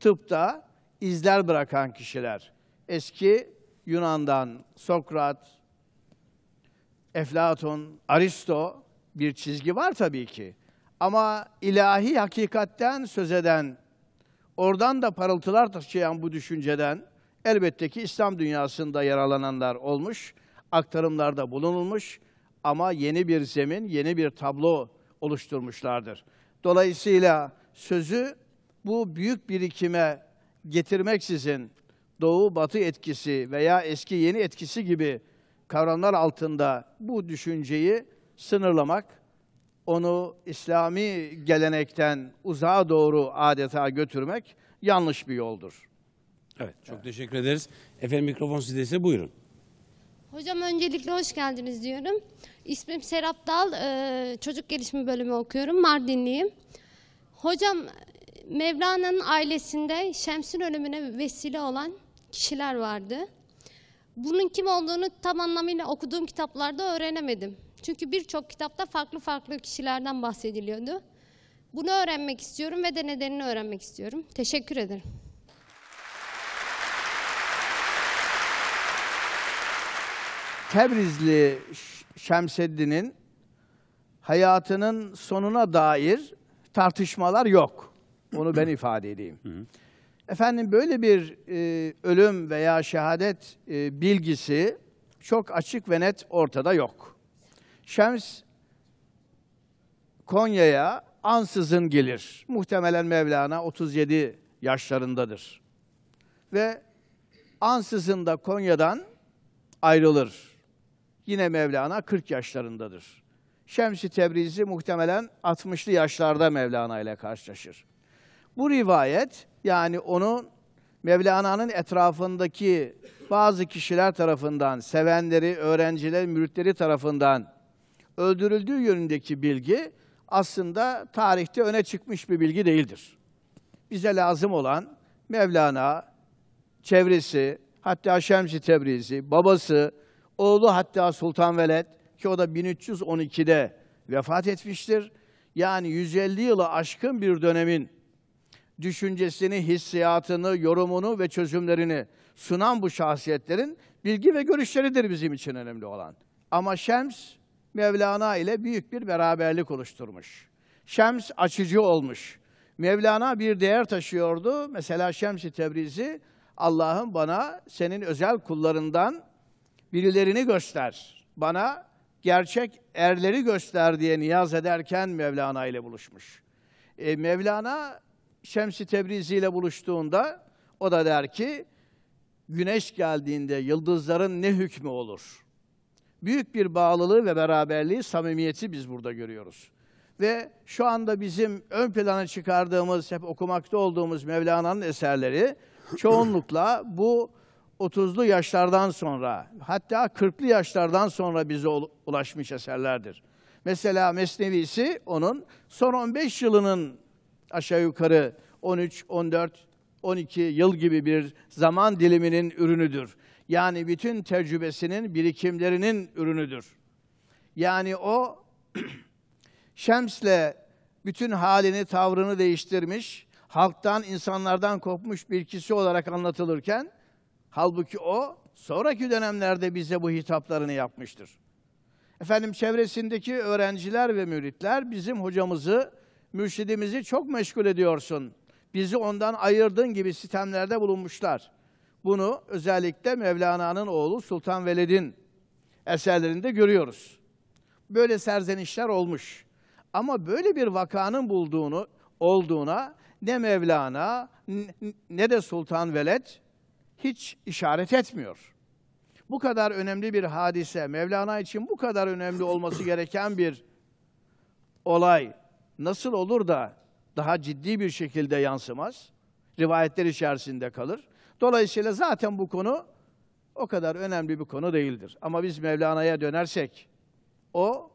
Speaker 1: tıpta izler bırakan kişiler. Eski Yunan'dan Sokrat, Eflatun, Aristo bir çizgi var tabii ki. Ama ilahi hakikatten söz eden, oradan da parıltılar taşıyan bu düşünceden elbette ki İslam dünyasında yaralananlar olmuş, aktarımlarda bulunulmuş ama yeni bir zemin, yeni bir tablo oluşturmuşlardır. Dolayısıyla sözü bu büyük birikime getirmeksizin doğu batı etkisi veya eski yeni etkisi gibi kavramlar altında bu düşünceyi sınırlamak, onu İslami gelenekten uzağa doğru adeta götürmek yanlış bir yoldur. Evet,
Speaker 2: çok evet. teşekkür ederiz. Efendim mikrofon sizdeyse buyurun. Hocam öncelikle hoş geldiniz diyorum. İsmim Serap Dal, çocuk gelişimi bölümü okuyorum, Mardinliyim. Hocam Mevlana'nın ailesinde Şems'in ölümüne vesile olan kişiler vardı. Bunun kim olduğunu tam anlamıyla okuduğum kitaplarda öğrenemedim. Çünkü birçok kitapta farklı farklı kişilerden bahsediliyordu. Bunu öğrenmek istiyorum ve de nedenini öğrenmek istiyorum. Teşekkür ederim.
Speaker 1: Tebrizli Şemseddin'in hayatının sonuna dair tartışmalar yok. Onu ben ifade edeyim. Efendim böyle bir e, ölüm veya şehadet e, bilgisi çok açık ve net ortada yok. Şems Konya'ya ansızın gelir. Muhtemelen Mevlana 37 yaşlarındadır. Ve ansızın da Konya'dan ayrılır. Yine Mevlana 40 yaşlarındadır. Şems'i Tebrizi muhtemelen 60'lı yaşlarda Mevlana ile karşılaşır. Bu rivayet yani onun Mevlana'nın etrafındaki bazı kişiler tarafından, sevenleri, öğrenciler, müritleri tarafından öldürüldüğü yönündeki bilgi aslında tarihte öne çıkmış bir bilgi değildir. Bize lazım olan Mevlana, çevresi, hatta Şemsi Tebrizi, babası, oğlu hatta Sultan Veled ki o da 1312'de vefat etmiştir. Yani 150 yılı aşkın bir dönemin düşüncesini, hissiyatını, yorumunu ve çözümlerini sunan bu şahsiyetlerin bilgi ve görüşleridir bizim için önemli olan. Ama Şems Mevlana ile büyük bir beraberlik oluşturmuş. Şems açıcı olmuş. Mevlana bir değer taşıyordu. Mesela Şems-i Tebrizi Allah'ın bana senin özel kullarından birilerini göster. Bana gerçek erleri göster diye niyaz ederken Mevlana ile buluşmuş. E, Mevlana Şems-i Tebrizi ile buluştuğunda o da der ki güneş geldiğinde yıldızların ne hükmü olur? Büyük bir bağlılığı ve beraberliği, samimiyeti biz burada görüyoruz. Ve şu anda bizim ön plana çıkardığımız, hep okumakta olduğumuz Mevlana'nın eserleri çoğunlukla bu 30'lu yaşlardan sonra, hatta 40'lı yaşlardan sonra bize ulaşmış eserlerdir. Mesela Mesnevisi onun son 15 yılının aşağı yukarı 13, 14, 12 yıl gibi bir zaman diliminin ürünüdür. Yani bütün tecrübesinin, birikimlerinin ürünüdür. Yani o <clears throat> Şems'le bütün halini, tavrını değiştirmiş, halktan, insanlardan kopmuş bir kişi olarak anlatılırken, halbuki o sonraki dönemlerde bize bu hitaplarını yapmıştır. Efendim çevresindeki öğrenciler ve müritler bizim hocamızı mürşidimizi çok meşgul ediyorsun. Bizi ondan ayırdın gibi sistemlerde bulunmuşlar. Bunu özellikle Mevlana'nın oğlu Sultan Veled'in eserlerinde görüyoruz. Böyle serzenişler olmuş. Ama böyle bir vakanın bulduğunu, olduğuna ne Mevlana ne de Sultan Veled hiç işaret etmiyor. Bu kadar önemli bir hadise, Mevlana için bu kadar önemli olması gereken bir olay nasıl olur da daha ciddi bir şekilde yansımaz? Rivayetler içerisinde kalır. Dolayısıyla zaten bu konu o kadar önemli bir konu değildir. Ama biz Mevlana'ya dönersek
Speaker 2: o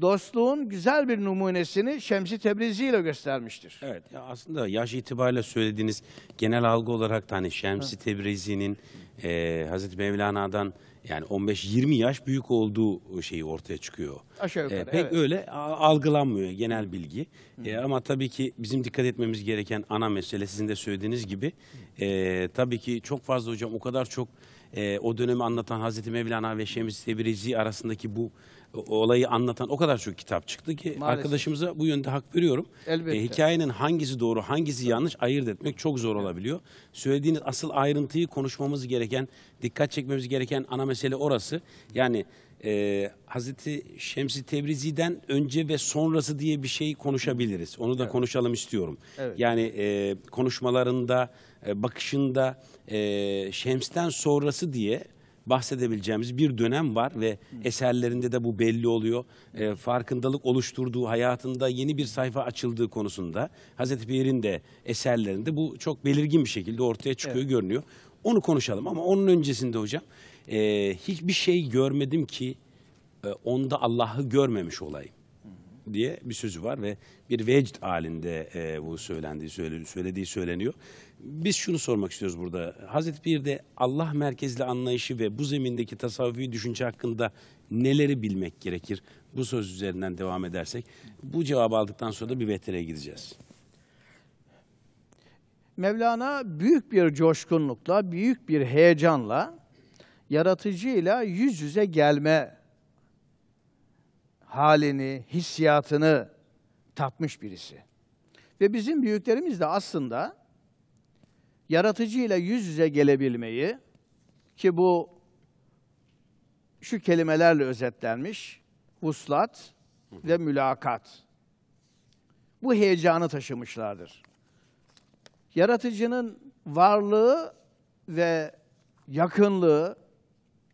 Speaker 2: dostluğun güzel bir numunesini Şemsi Tebrizi ile göstermiştir. Evet ya aslında yaş itibariyle söylediğiniz genel algı olarak da hani Şemsi ha. Tebrizi'nin e, Hazreti Mevlana'dan yani 15-20 yaş büyük olduğu şeyi ortaya çıkıyor. Aşağı e, yukarı. E, pek evet. öyle algılanmıyor genel bilgi. E, ama tabii ki bizim dikkat etmemiz gereken ana mesele sizin de söylediğiniz gibi e, tabii ki çok fazla hocam o kadar çok e, o dönemi anlatan Hazreti Mevlana ve Şems Tebrizi arasındaki bu olayı anlatan o kadar çok kitap çıktı ki Maalesef. arkadaşımıza bu yönde hak veriyorum. Elbette. E, hikayenin hangisi doğru, hangisi yanlış ayırt etmek çok zor olabiliyor. Söylediğiniz asıl ayrıntıyı konuşmamız gereken, dikkat çekmemiz gereken ana mesele orası. Yani e, Hazreti Şemsi Tebrizi'den önce ve sonrası diye bir şey konuşabiliriz. Onu da evet. konuşalım istiyorum. Evet. Yani e, konuşmalarında, e, bakışında e, Şems'ten sonrası diye bahsedebileceğimiz bir dönem var ve eserlerinde de bu belli oluyor. E, farkındalık oluşturduğu, hayatında yeni bir sayfa açıldığı konusunda Hazreti Pierre'in de eserlerinde bu çok belirgin bir şekilde ortaya çıkıyor, evet. görünüyor. Onu konuşalım ama onun öncesinde hocam e, hiçbir şey görmedim ki e, onda Allah'ı görmemiş olayım diye bir sözü var ve bir vecd halinde e, bu söylendiği söylediği söyleniyor. Biz şunu sormak istiyoruz burada. Hazreti Pir'de Allah merkezli anlayışı ve bu zemindeki tasavvufi düşünce hakkında neleri bilmek gerekir? Bu söz üzerinden devam edersek bu cevabı aldıktan sonra da bir vetereye gideceğiz.
Speaker 1: Mevlana büyük bir coşkunlukla, büyük bir heyecanla yaratıcıyla yüz yüze gelme halini, hissiyatını tatmış birisi. Ve bizim büyüklerimiz de aslında yaratıcıyla yüz yüze gelebilmeyi ki bu şu kelimelerle özetlenmiş. Vuslat ve mülakat. Bu heyecanı taşımışlardır. Yaratıcının varlığı ve yakınlığı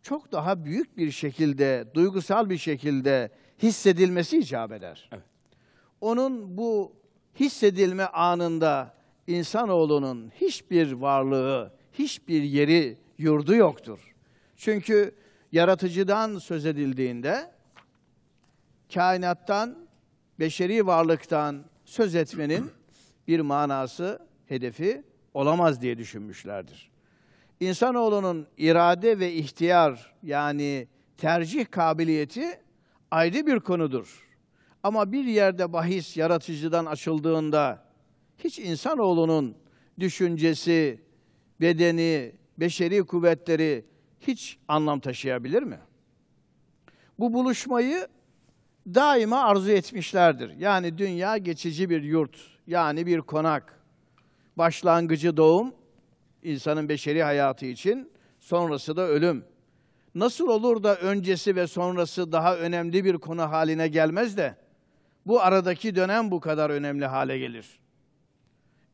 Speaker 1: çok daha büyük bir şekilde, duygusal bir şekilde hissedilmesi icap eder. Evet. Onun bu hissedilme anında insanoğlunun hiçbir varlığı, hiçbir yeri, yurdu yoktur. Çünkü yaratıcıdan söz edildiğinde kainattan, beşeri varlıktan söz etmenin bir manası, hedefi olamaz diye düşünmüşlerdir. İnsanoğlunun irade ve ihtiyar yani tercih kabiliyeti ayrı bir konudur. Ama bir yerde bahis yaratıcıdan açıldığında hiç insanoğlunun düşüncesi, bedeni, beşeri kuvvetleri hiç anlam taşıyabilir mi? Bu buluşmayı daima arzu etmişlerdir. Yani dünya geçici bir yurt, yani bir konak. Başlangıcı doğum, insanın beşeri hayatı için, sonrası da ölüm. Nasıl olur da öncesi ve sonrası daha önemli bir konu haline gelmez de, bu aradaki dönem bu kadar önemli hale gelir.''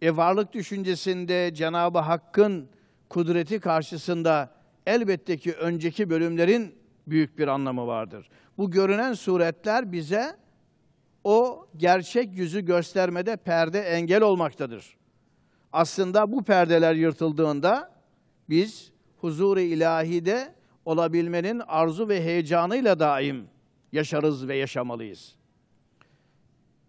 Speaker 1: E varlık düşüncesinde Cenab-ı Hakk'ın kudreti karşısında elbette ki önceki bölümlerin büyük bir anlamı vardır. Bu görünen suretler bize o gerçek yüzü göstermede perde engel olmaktadır. Aslında bu perdeler yırtıldığında biz huzur-i ilahide olabilmenin arzu ve heyecanıyla daim yaşarız ve yaşamalıyız.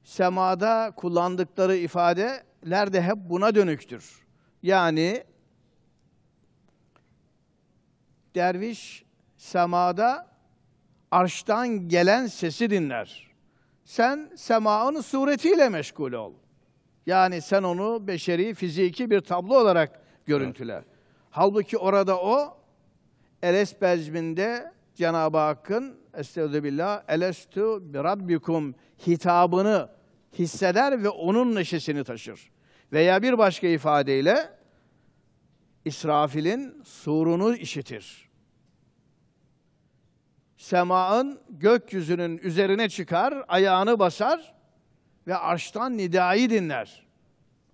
Speaker 1: Semada kullandıkları ifade de hep buna dönüktür. Yani derviş semada arştan gelen sesi dinler. Sen semanın suretiyle meşgul ol. Yani sen onu beşeri, fiziki bir tablo olarak görüntüle. Evet. Halbuki orada o Eles Belcmin'de Cenab-ı Hakk'ın Estağfirullah Elestu bi Rabbikum hitabını hisseder ve onun neşesini taşır. Veya bir başka ifadeyle İsrafil'in surunu işitir. Sema'ın gökyüzünün üzerine çıkar, ayağını basar ve arştan nidayı dinler.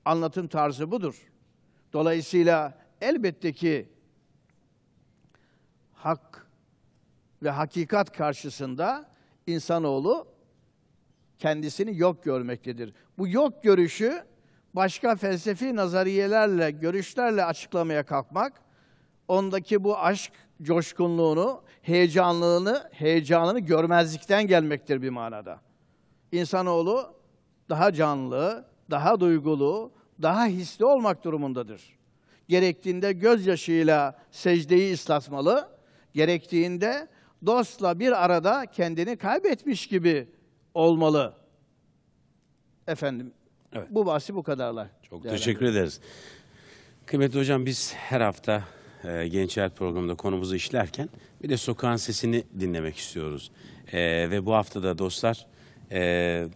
Speaker 1: Anlatım tarzı budur. Dolayısıyla elbette ki hak ve hakikat karşısında insanoğlu kendisini yok görmektedir. Bu yok görüşü başka felsefi nazariyelerle, görüşlerle açıklamaya kalkmak, ondaki bu aşk coşkunluğunu, heyecanlığını, heyecanını görmezlikten gelmektir bir manada. İnsanoğlu daha canlı, daha duygulu, daha hisli olmak durumundadır. Gerektiğinde gözyaşıyla secdeyi ıslatmalı, gerektiğinde dostla bir arada kendini kaybetmiş gibi olmalı. Efendim, evet. bu bahsi bu kadarla. Çok teşekkür
Speaker 2: ederiz. Kıymetli hocam biz her hafta e, Gençler programında konumuzu işlerken bir de sokağın sesini dinlemek istiyoruz. E, ve bu haftada dostlar e,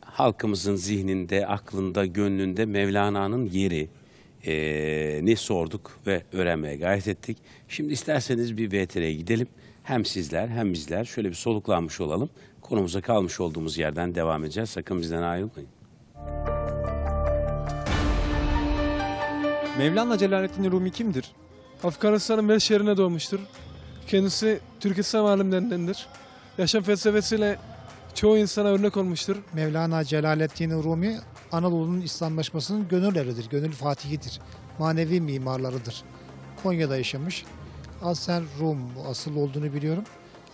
Speaker 2: halkımızın zihninde, aklında, gönlünde Mevlana'nın yeri e, ni sorduk ve öğrenmeye gayret ettik. Şimdi isterseniz bir VTR'ye gidelim hem sizler hem bizler şöyle bir soluklanmış olalım. Konumuza kalmış olduğumuz yerden devam edeceğiz. Sakın bizden ayrılmayın. Mevlana
Speaker 1: Celaleddin Rumi kimdir? Afganistan'ın Vel şehrine doğmuştur. Kendisi Türk İslam alimlerindendir. Yaşam felsefesiyle çoğu insana örnek olmuştur. Mevlana Celaleddin Rumi Anadolu'nun İslamlaşmasının gönülleridir, gönül fatihidir. Manevi mimarlarıdır. Konya'da yaşamış, Aslen Rum asıl olduğunu biliyorum.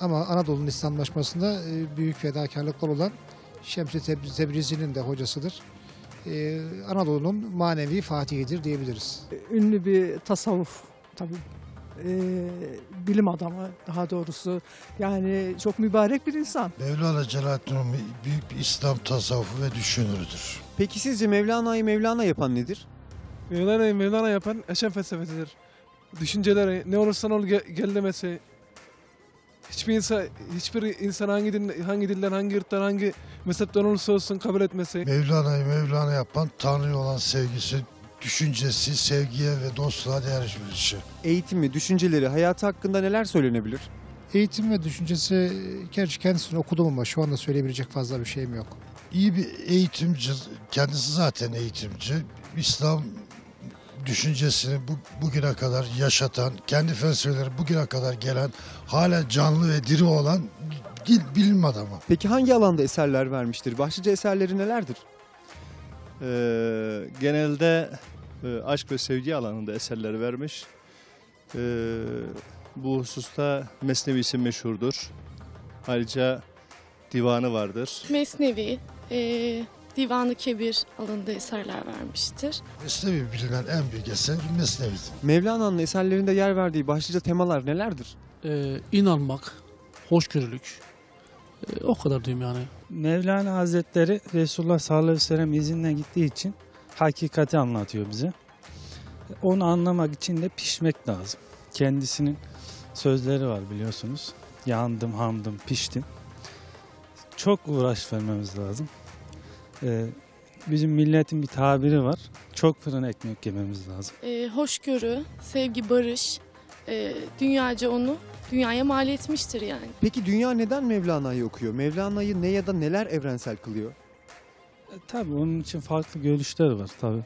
Speaker 1: Ama Anadolu'nun İslamlaşmasında e, büyük fedakarlıklar olan Şemsi Tebrizi'nin de hocasıdır. E, Anadolu'nun manevi fatihidir diyebiliriz. Ünlü bir tasavvuf tabii. Ee, bilim adamı daha doğrusu. Yani çok mübarek bir insan. Mevlana Celaleddin büyük bir İslam tasavvufu ve düşünürüdür. Peki sizce Mevlana'yı Mevlana yapan nedir? Mevlana'yı Mevlana yapan Eşen felsefesidir. Düşünceleri ne olursan ol ge- gel demesi. Hiçbir insan hiçbir insan hangi din, hangi dilden, hangi ırktan, hangi mezhepten olursa olsun kabul etmesi. Mevlana'yı Mevlana yapan Tanrı'ya olan sevgisi, düşüncesi, sevgiye ve
Speaker 2: dostluğa değer verişi. Eğitimi, düşünceleri, hayatı hakkında neler söylenebilir?
Speaker 1: Eğitim ve düşüncesi, gerçi kendisini okudum ama şu anda söyleyebilecek fazla bir şeyim yok. İyi bir eğitimci, kendisi zaten eğitimci. İslam düşüncesini bu, bugüne kadar yaşatan, kendi felsefeleri bugüne kadar gelen, hala canlı ve diri olan bir bilim adamı. Peki hangi alanda eserler vermiştir? Başlıca eserleri nelerdir? Ee, genelde e, aşk ve sevgi alanında eserler vermiş. Ee, bu hususta Mesnevi'si meşhurdur. Ayrıca divanı vardır.
Speaker 2: Mesnevi, e, Divanı Kebir alanında eserler vermiştir. Mesnevi bilinen en büyük eser Mesnevi'dir.
Speaker 1: Mevlana'nın eserlerinde yer verdiği başlıca temalar nelerdir? Ee, inanmak, hoşgörülük, ee, o kadar diyeyim yani. Mevlana Hazretleri Resulullah sallallahu aleyhi ve sellem izinden gittiği için hakikati anlatıyor bize. Onu anlamak için de pişmek lazım. Kendisinin sözleri var biliyorsunuz.
Speaker 2: Yandım, hamdım, piştim. Çok uğraş vermemiz lazım. Ee, bizim milletin bir tabiri var. Çok fırın ekmek yememiz lazım. Ee, hoşgörü, sevgi, barış e, dünyaca onu dünyaya mal etmiştir yani.
Speaker 1: Peki dünya neden Mevlana'yı okuyor? Mevlana'yı ne ya da neler evrensel kılıyor?
Speaker 2: E, tabii onun için farklı görüşler var tabii.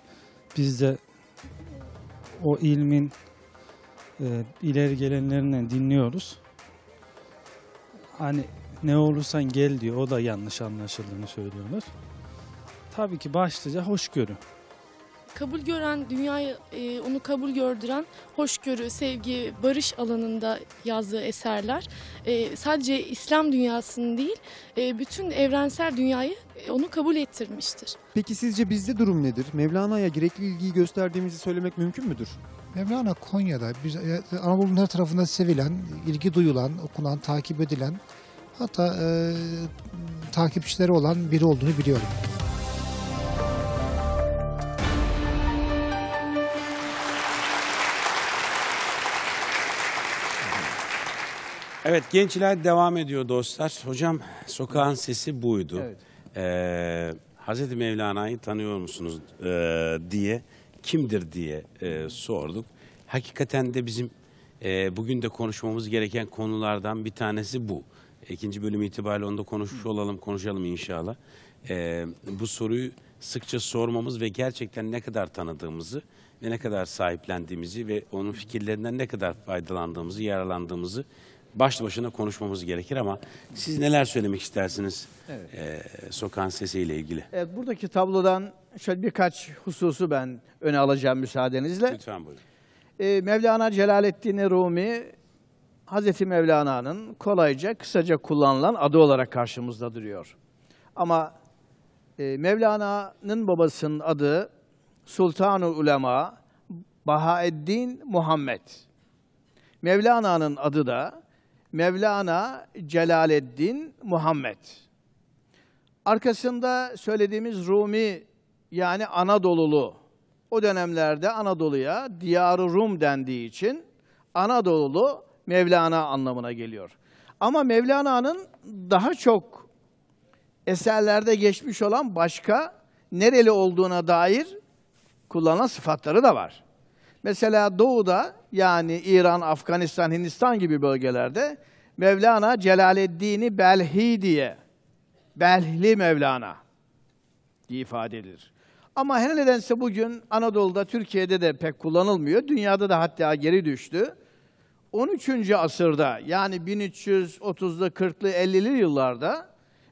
Speaker 2: Biz de o ilmin e, ileri gelenlerinden dinliyoruz.
Speaker 1: Hani ne olursan gel diyor. O da yanlış anlaşıldığını söylüyorlar. Tabii ki başlıca hoşgörü.
Speaker 2: Kabul gören, dünyayı e, onu kabul gördüren hoşgörü, sevgi, barış alanında yazdığı eserler e, sadece İslam dünyasını değil, e, bütün evrensel dünyayı e, onu kabul ettirmiştir.
Speaker 1: Peki sizce bizde durum nedir? Mevlana'ya gerekli ilgiyi gösterdiğimizi söylemek mümkün müdür? Mevlana Konya'da, e, Anadolu'nun her tarafında sevilen, ilgi duyulan, okunan, takip edilen hatta e, takipçileri olan biri olduğunu biliyorum.
Speaker 2: Evet gençler devam ediyor dostlar. Hocam sokağın sesi buydu. Evet. Ee, Hazreti Mevlana'yı tanıyor musunuz e, diye, kimdir diye e, sorduk. Hakikaten de bizim e, bugün de konuşmamız gereken konulardan bir tanesi bu. İkinci bölüm itibariyle onda konuşmuş olalım, konuşalım inşallah. E, bu soruyu sıkça sormamız ve gerçekten ne kadar tanıdığımızı ve ne kadar sahiplendiğimizi ve onun fikirlerinden ne kadar faydalandığımızı, yaralandığımızı başlı başına konuşmamız gerekir ama siz neler söylemek istersiniz evet. e, sokağın sesiyle ilgili?
Speaker 1: Evet, buradaki tablodan şöyle birkaç hususu ben öne alacağım müsaadenizle. Lütfen buyurun. E, Mevlana Celaleddin Rumi, Hazreti Mevlana'nın kolayca, kısaca kullanılan adı olarak karşımızda duruyor. Ama e, Mevlana'nın babasının adı Sultanul Ulema Bahaeddin Muhammed. Mevlana'nın adı da Mevlana Celaleddin Muhammed. Arkasında söylediğimiz Rumi yani Anadolulu. O dönemlerde Anadolu'ya diyarı Rum dendiği için Anadolulu Mevlana anlamına geliyor. Ama Mevlana'nın daha çok eserlerde geçmiş olan başka nereli olduğuna dair kullanılan sıfatları da var. Mesela doğuda yani İran, Afganistan, Hindistan gibi bölgelerde Mevlana Celaleddin'i Belhi diye Belhli Mevlana diye ifade edilir. Ama her nedense bugün Anadolu'da, Türkiye'de de pek kullanılmıyor. Dünyada da hatta geri düştü. 13. asırda yani 1330'lu, 40'lı, 50'li yıllarda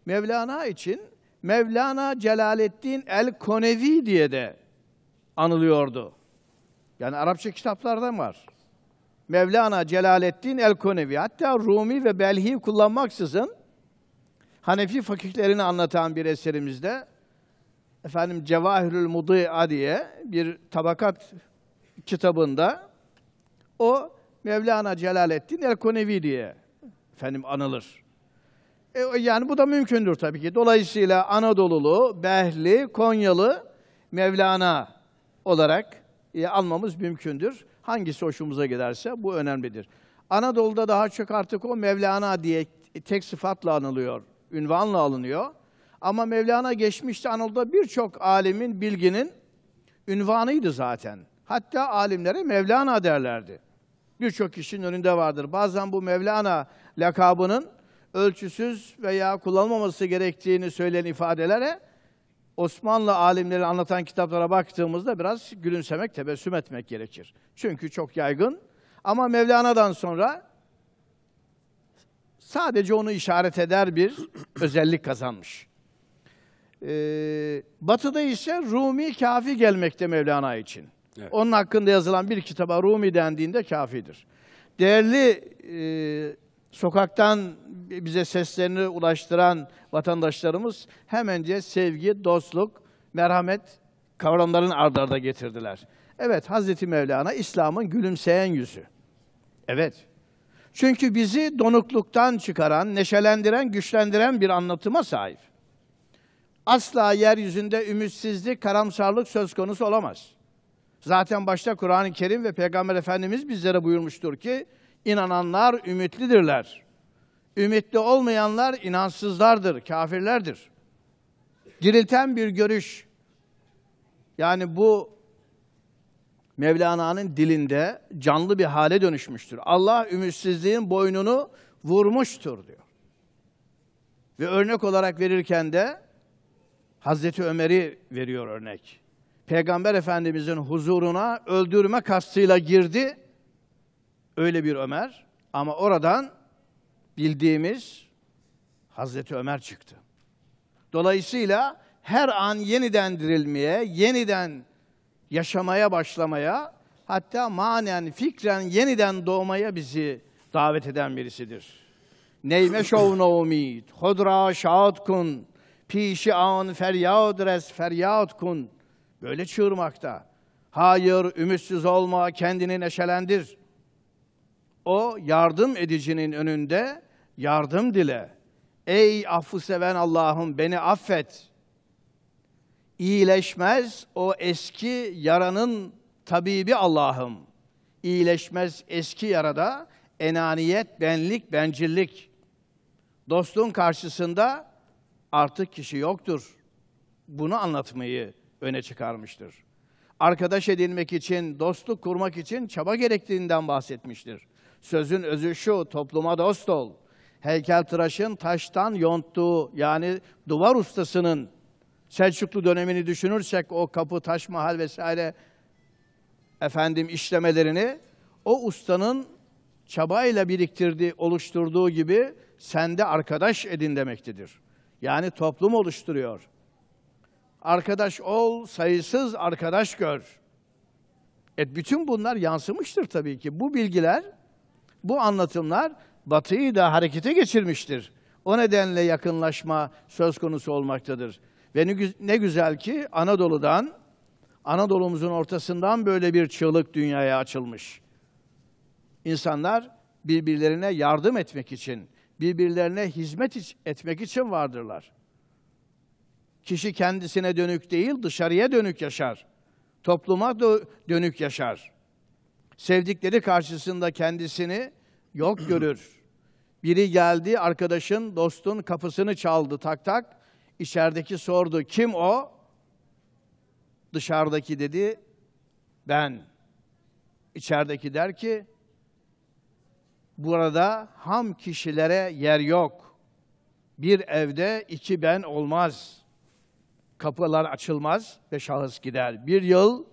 Speaker 1: Mevlana için Mevlana Celaleddin el-Konevi diye de anılıyordu. Yani Arapça kitaplardan var. Mevlana Celaleddin el-Konevi hatta Rumi ve Belhi kullanmaksızın Hanefi fakihlerini anlatan bir eserimizde efendim Cevahirül Mudi'a diye bir tabakat kitabında o Mevlana Celaleddin el-Konevi diye efendim anılır. E, yani bu da mümkündür tabii ki. Dolayısıyla Anadolulu, Behli, Konyalı Mevlana olarak e, almamız mümkündür. Hangisi hoşumuza giderse bu önemlidir. Anadolu'da daha çok artık o Mevlana diye tek sıfatla anılıyor, ünvanla alınıyor. Ama Mevlana geçmişte Anadolu'da birçok alimin, bilginin ünvanıydı zaten. Hatta alimlere Mevlana derlerdi. Birçok kişinin önünde vardır. Bazen bu Mevlana lakabının ölçüsüz veya kullanılmaması gerektiğini söyleyen ifadelere Osmanlı alimleri anlatan kitaplara baktığımızda biraz gülümsemek, tebessüm etmek gerekir. Çünkü çok yaygın. Ama Mevlana'dan sonra sadece onu işaret eder bir <clears throat> özellik kazanmış. Ee, batı'da ise Rumi kafi gelmekte Mevlana için. Evet. Onun hakkında yazılan bir kitaba Rumi dendiğinde kafidir. Değerli e, sokaktan bize seslerini ulaştıran vatandaşlarımız hemence sevgi, dostluk, merhamet kavramlarını ardarda arda getirdiler. Evet, Hazreti Mevlana İslam'ın gülümseyen yüzü. Evet. Çünkü bizi donukluktan çıkaran, neşelendiren, güçlendiren bir anlatıma sahip. Asla yeryüzünde ümitsizlik, karamsarlık söz konusu olamaz. Zaten başta Kur'an-ı Kerim ve Peygamber Efendimiz bizlere buyurmuştur ki, inananlar ümitlidirler. Ümitli olmayanlar inansızlardır, kafirlerdir. Dirilten bir görüş. Yani bu Mevlana'nın dilinde canlı bir hale dönüşmüştür. Allah ümitsizliğin boynunu vurmuştur diyor. Ve örnek olarak verirken de Hazreti Ömer'i veriyor örnek. Peygamber Efendimizin huzuruna öldürme kastıyla girdi Öyle bir Ömer ama oradan bildiğimiz Hazreti Ömer çıktı. Dolayısıyla her an yeniden dirilmeye, yeniden yaşamaya başlamaya, hatta manen, fikren yeniden doğmaya bizi davet eden birisidir. Neyme şov nomid, hodra şahat kun, pişi an feryad res feryad kun. Böyle çığırmakta. Hayır, ümitsiz olma, kendini neşelendir. O yardım edicinin önünde yardım dile. Ey affı seven Allah'ım beni affet. İyileşmez o eski yaranın tabibi Allah'ım. İyileşmez eski yarada enaniyet, benlik, bencillik. Dostluğun karşısında artık kişi yoktur. Bunu anlatmayı öne çıkarmıştır. Arkadaş edinmek için, dostluk kurmak için çaba gerektiğinden bahsetmiştir. Sözün özü şu, topluma dost ol. Heykeltıraşın taştan yonttuğu yani duvar ustasının Selçuklu dönemini düşünürsek o kapı, taş mahal vesaire efendim işlemelerini o ustanın çabayla biriktirdiği, oluşturduğu gibi sende arkadaş edin demektedir. Yani toplum oluşturuyor. Arkadaş ol, sayısız arkadaş gör. E bütün bunlar yansımıştır tabii ki. Bu bilgiler bu anlatımlar Batı'yı da harekete geçirmiştir. O nedenle yakınlaşma söz konusu olmaktadır. Ve ne, güzel ki Anadolu'dan, Anadolu'muzun ortasından böyle bir çığlık dünyaya açılmış. İnsanlar birbirlerine yardım etmek için, birbirlerine hizmet etmek için vardırlar. Kişi kendisine dönük değil, dışarıya dönük yaşar. Topluma dönük yaşar. Sevdikleri karşısında kendisini yok <clears throat> görür. Biri geldi arkadaşın, dostun kapısını çaldı tak tak. İçerideki sordu kim o? Dışarıdaki dedi ben. İçerideki der ki burada ham kişilere yer yok. Bir evde iki ben olmaz. Kapılar açılmaz ve şahıs gider. Bir yıl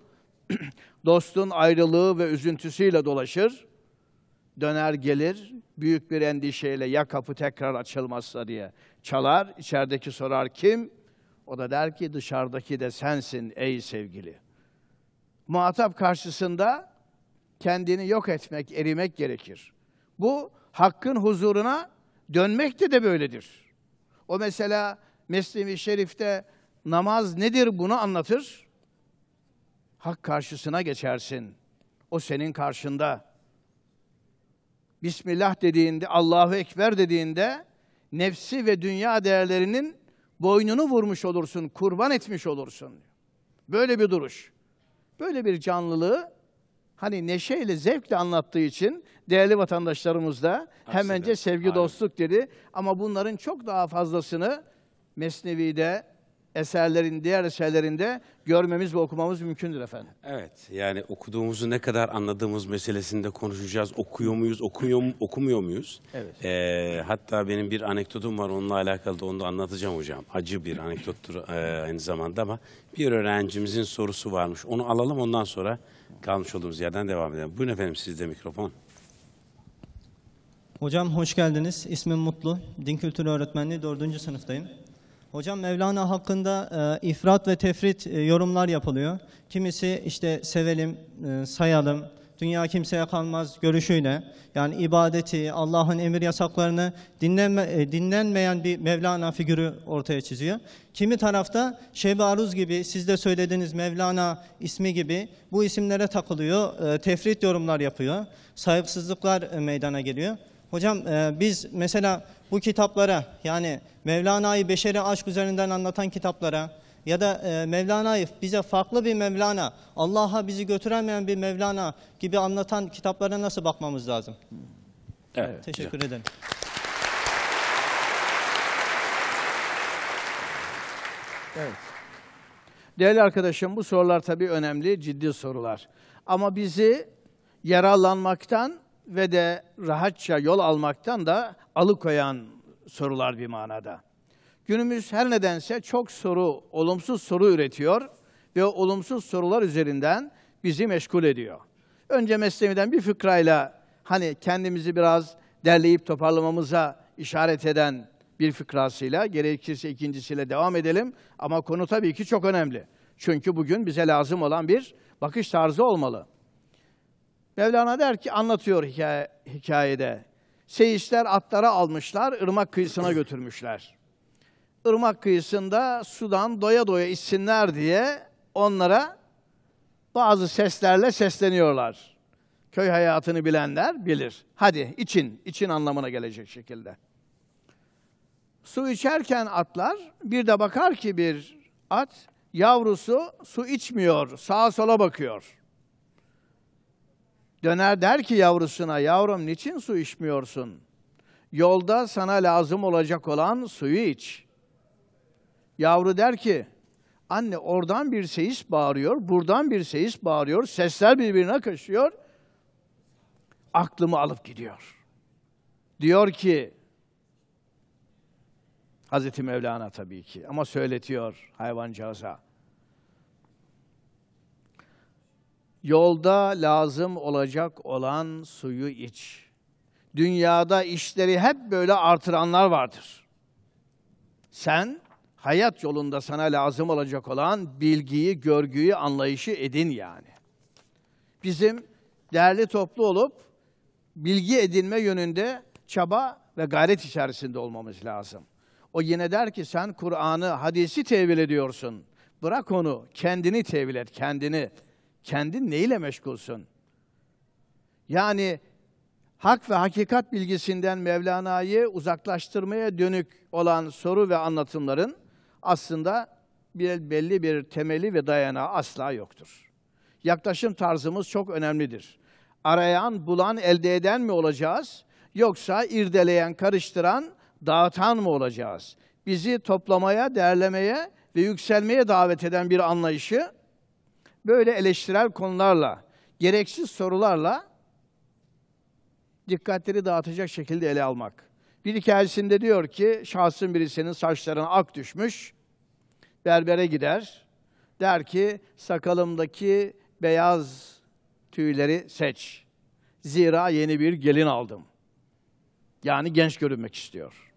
Speaker 1: <clears throat> dostun ayrılığı ve üzüntüsüyle dolaşır döner gelir, büyük bir endişeyle ya kapı tekrar açılmazsa diye çalar, içerideki sorar kim? O da der ki dışarıdaki de sensin ey sevgili. Muhatap karşısında kendini yok etmek, erimek gerekir. Bu hakkın huzuruna dönmek de de böyledir. O mesela Mesnevi Şerif'te namaz nedir bunu anlatır. Hak karşısına geçersin. O senin karşında. Bismillah dediğinde, Allahu Ekber dediğinde nefsi ve dünya değerlerinin boynunu vurmuş olursun, kurban etmiş olursun. Böyle bir duruş. Böyle bir canlılığı hani neşeyle, zevkle anlattığı için değerli vatandaşlarımız da hemence sevgi, Aynen. dostluk dedi. Ama bunların çok daha fazlasını Mesnevi'de, eserlerin diğer eserlerinde görmemiz ve okumamız mümkündür efendim.
Speaker 2: Evet yani okuduğumuzu ne kadar anladığımız meselesinde konuşacağız. Okuyor muyuz, okuyor, okumuyor muyuz? Evet. Ee, hatta benim bir anekdotum var onunla alakalı da onu da anlatacağım hocam. Acı bir anekdottur e, aynı zamanda ama bir öğrencimizin sorusu varmış. Onu alalım ondan sonra kalmış olduğumuz yerden devam edelim. Buyurun efendim sizde mikrofon. Hocam hoş geldiniz. İsmim Mutlu.
Speaker 1: Din Kültürü Öğretmenliği 4. sınıftayım. Hocam Mevlana hakkında e, ifrat ve tefrit e, yorumlar yapılıyor. Kimisi işte sevelim, e, sayalım, dünya kimseye kalmaz görüşüyle yani ibadeti, Allah'ın emir yasaklarını dinlenme, e, dinlenmeyen bir Mevlana figürü ortaya çiziyor. Kimi tarafta Şebi Aruz gibi siz de söylediğiniz Mevlana ismi gibi bu isimlere takılıyor, e, tefrit yorumlar yapıyor, sahipsizlikler e, meydana geliyor. Hocam e, biz mesela bu kitaplara yani Mevlana'yı beşeri aşk üzerinden anlatan kitaplara ya da e, Mevlana'yı bize farklı bir Mevlana, Allah'a bizi götüremeyen bir Mevlana gibi anlatan kitaplara nasıl bakmamız lazım? Evet, teşekkür güzel. ederim. Evet. Değerli arkadaşım bu sorular tabii önemli, ciddi sorular. Ama bizi yaralanmaktan ve de rahatça yol almaktan da alıkoyan sorular bir manada. Günümüz her nedense çok soru, olumsuz soru üretiyor ve o olumsuz sorular üzerinden bizi meşgul ediyor. Önce mesleviden bir fıkrayla hani kendimizi biraz derleyip toparlamamıza işaret eden bir fıkrasıyla, gerekirse ikincisiyle devam edelim. Ama konu tabii ki çok önemli. Çünkü bugün bize lazım olan bir bakış tarzı olmalı. Mevlana der ki anlatıyor hikaye, hikayede. Seyisler atlara almışlar, ırmak kıyısına <clears throat> götürmüşler. Irmak kıyısında sudan doya doya içsinler diye onlara bazı seslerle sesleniyorlar. Köy hayatını bilenler bilir. Hadi için, için anlamına gelecek şekilde. Su içerken atlar bir de bakar ki bir at yavrusu su içmiyor, sağa sola bakıyor. Döner der ki yavrusuna, yavrum niçin su içmiyorsun? Yolda sana lazım olacak olan suyu iç. Yavru der ki, anne oradan bir seyis bağırıyor, buradan bir seyis bağırıyor, sesler birbirine kaşıyor Aklımı alıp gidiyor. Diyor ki, Hazreti Mevlana tabii ki ama söyletiyor hayvancağıza. Yolda lazım olacak olan suyu iç. Dünyada işleri hep böyle artıranlar vardır. Sen hayat yolunda sana lazım olacak olan bilgiyi, görgüyü, anlayışı edin yani. Bizim değerli toplu olup bilgi edinme yönünde çaba ve gayret içerisinde olmamız lazım. O yine der ki sen Kur'an'ı, hadisi tevil ediyorsun. Bırak onu, kendini tevil et, kendini. Kendin neyle meşgulsun? Yani hak ve hakikat bilgisinden Mevlana'yı uzaklaştırmaya dönük olan soru ve anlatımların aslında bir, belli bir temeli ve dayanağı asla yoktur. Yaklaşım tarzımız çok önemlidir. Arayan, bulan, elde eden mi olacağız? Yoksa irdeleyen, karıştıran, dağıtan mı olacağız? Bizi toplamaya, değerlemeye ve yükselmeye davet eden bir anlayışı böyle eleştirel konularla, gereksiz sorularla dikkatleri dağıtacak şekilde ele almak. Bir hikayesinde diyor ki şahsın birisinin saçlarına ak düşmüş, berbere gider, der ki sakalımdaki beyaz tüyleri seç. Zira yeni bir gelin aldım. Yani genç görünmek istiyor.''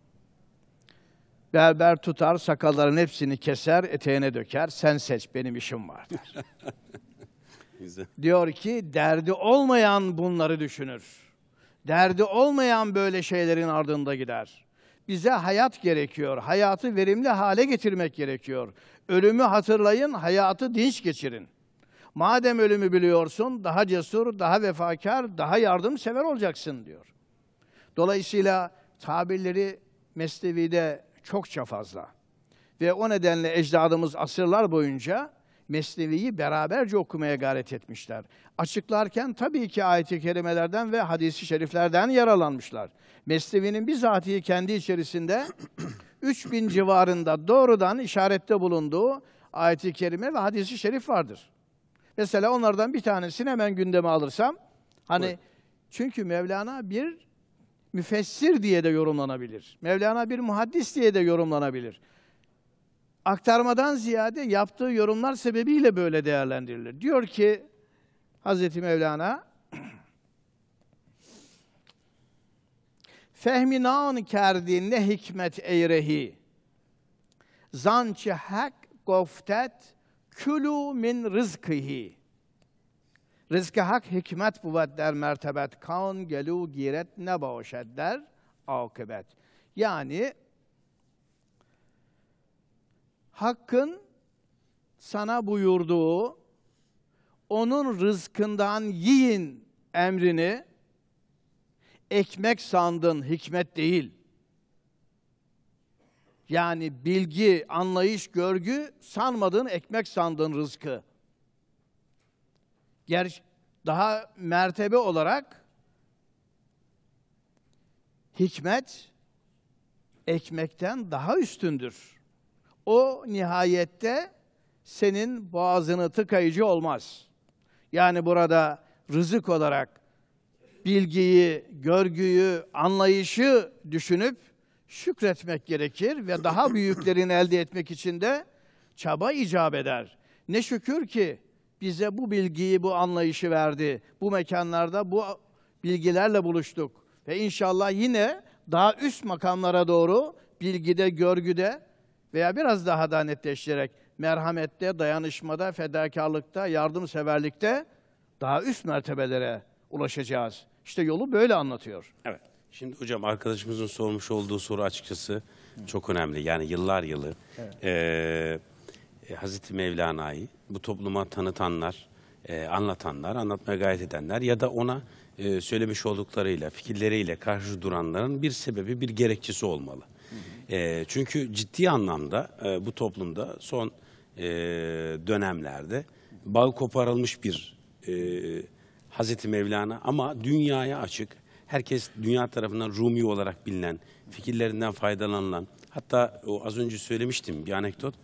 Speaker 1: Berber tutar, sakalların hepsini keser, eteğine döker. Sen seç, benim işim var der.
Speaker 2: <laughs> Güzel.
Speaker 1: Diyor ki, derdi olmayan bunları düşünür. Derdi olmayan böyle şeylerin ardında gider. Bize hayat gerekiyor. Hayatı verimli hale getirmek gerekiyor. Ölümü hatırlayın, hayatı dinç geçirin. Madem ölümü biliyorsun, daha cesur, daha vefakar, daha yardımsever olacaksın diyor. Dolayısıyla tabirleri Mesnevi'de çokça fazla. Ve o nedenle ecdadımız asırlar boyunca Mesnevi'yi beraberce okumaya gayret etmişler. Açıklarken tabii ki ayet-i kerimelerden ve hadisi şeriflerden yaralanmışlar. Mesnevi'nin bizatihi kendi içerisinde 3000 <clears throat> civarında doğrudan işarette bulunduğu ayet-i kerime ve hadisi şerif vardır. Mesela onlardan bir tanesini hemen gündeme alırsam hani Buyur. çünkü Mevlana bir müfessir diye de yorumlanabilir. Mevlana bir muhaddis diye de yorumlanabilir. Aktarmadan ziyade yaptığı yorumlar sebebiyle böyle değerlendirilir. Diyor ki Hazreti Mevlana Fehmi nan kerdi ne hikmet eyrehi Zançı hak goftet külü min rızkıhi رزق حق حکمت بود در مرتبت کان گلو گیرت نباشد در عاقبت yani hakkın sana buyurduğu onun rızkından yiyin emrini ekmek sandın hikmet değil. Yani bilgi, anlayış, görgü sanmadın ekmek sandın rızkı yer daha mertebe olarak hikmet ekmekten daha üstündür. O nihayette senin boğazını tıkayıcı olmaz. Yani burada rızık olarak bilgiyi, görgüyü, anlayışı düşünüp şükretmek gerekir ve daha büyüklerini elde etmek için de çaba icap eder. Ne şükür ki bize bu bilgiyi, bu anlayışı verdi. Bu mekanlarda bu bilgilerle buluştuk. Ve inşallah yine daha üst makamlara doğru bilgide, görgüde veya biraz daha da netleştirerek merhamette, dayanışmada, fedakarlıkta, yardımseverlikte daha üst mertebelere ulaşacağız. İşte yolu böyle anlatıyor.
Speaker 2: Evet. Şimdi hocam arkadaşımızın sormuş olduğu soru açıkçası Hı. çok önemli. Yani yıllar yılı evet. e, Hazreti Mevlana'yı bu topluma tanıtanlar, e, anlatanlar, anlatmaya gayret edenler ya da ona e, söylemiş olduklarıyla, fikirleriyle karşı duranların bir sebebi, bir gerekçesi olmalı. Hı hı. E, çünkü ciddi anlamda e, bu toplumda son e, dönemlerde bağı koparılmış bir e, Hazreti Mevlana ama dünyaya açık, herkes dünya tarafından Rumi olarak bilinen, fikirlerinden faydalanılan, hatta o az önce söylemiştim bir anekdot,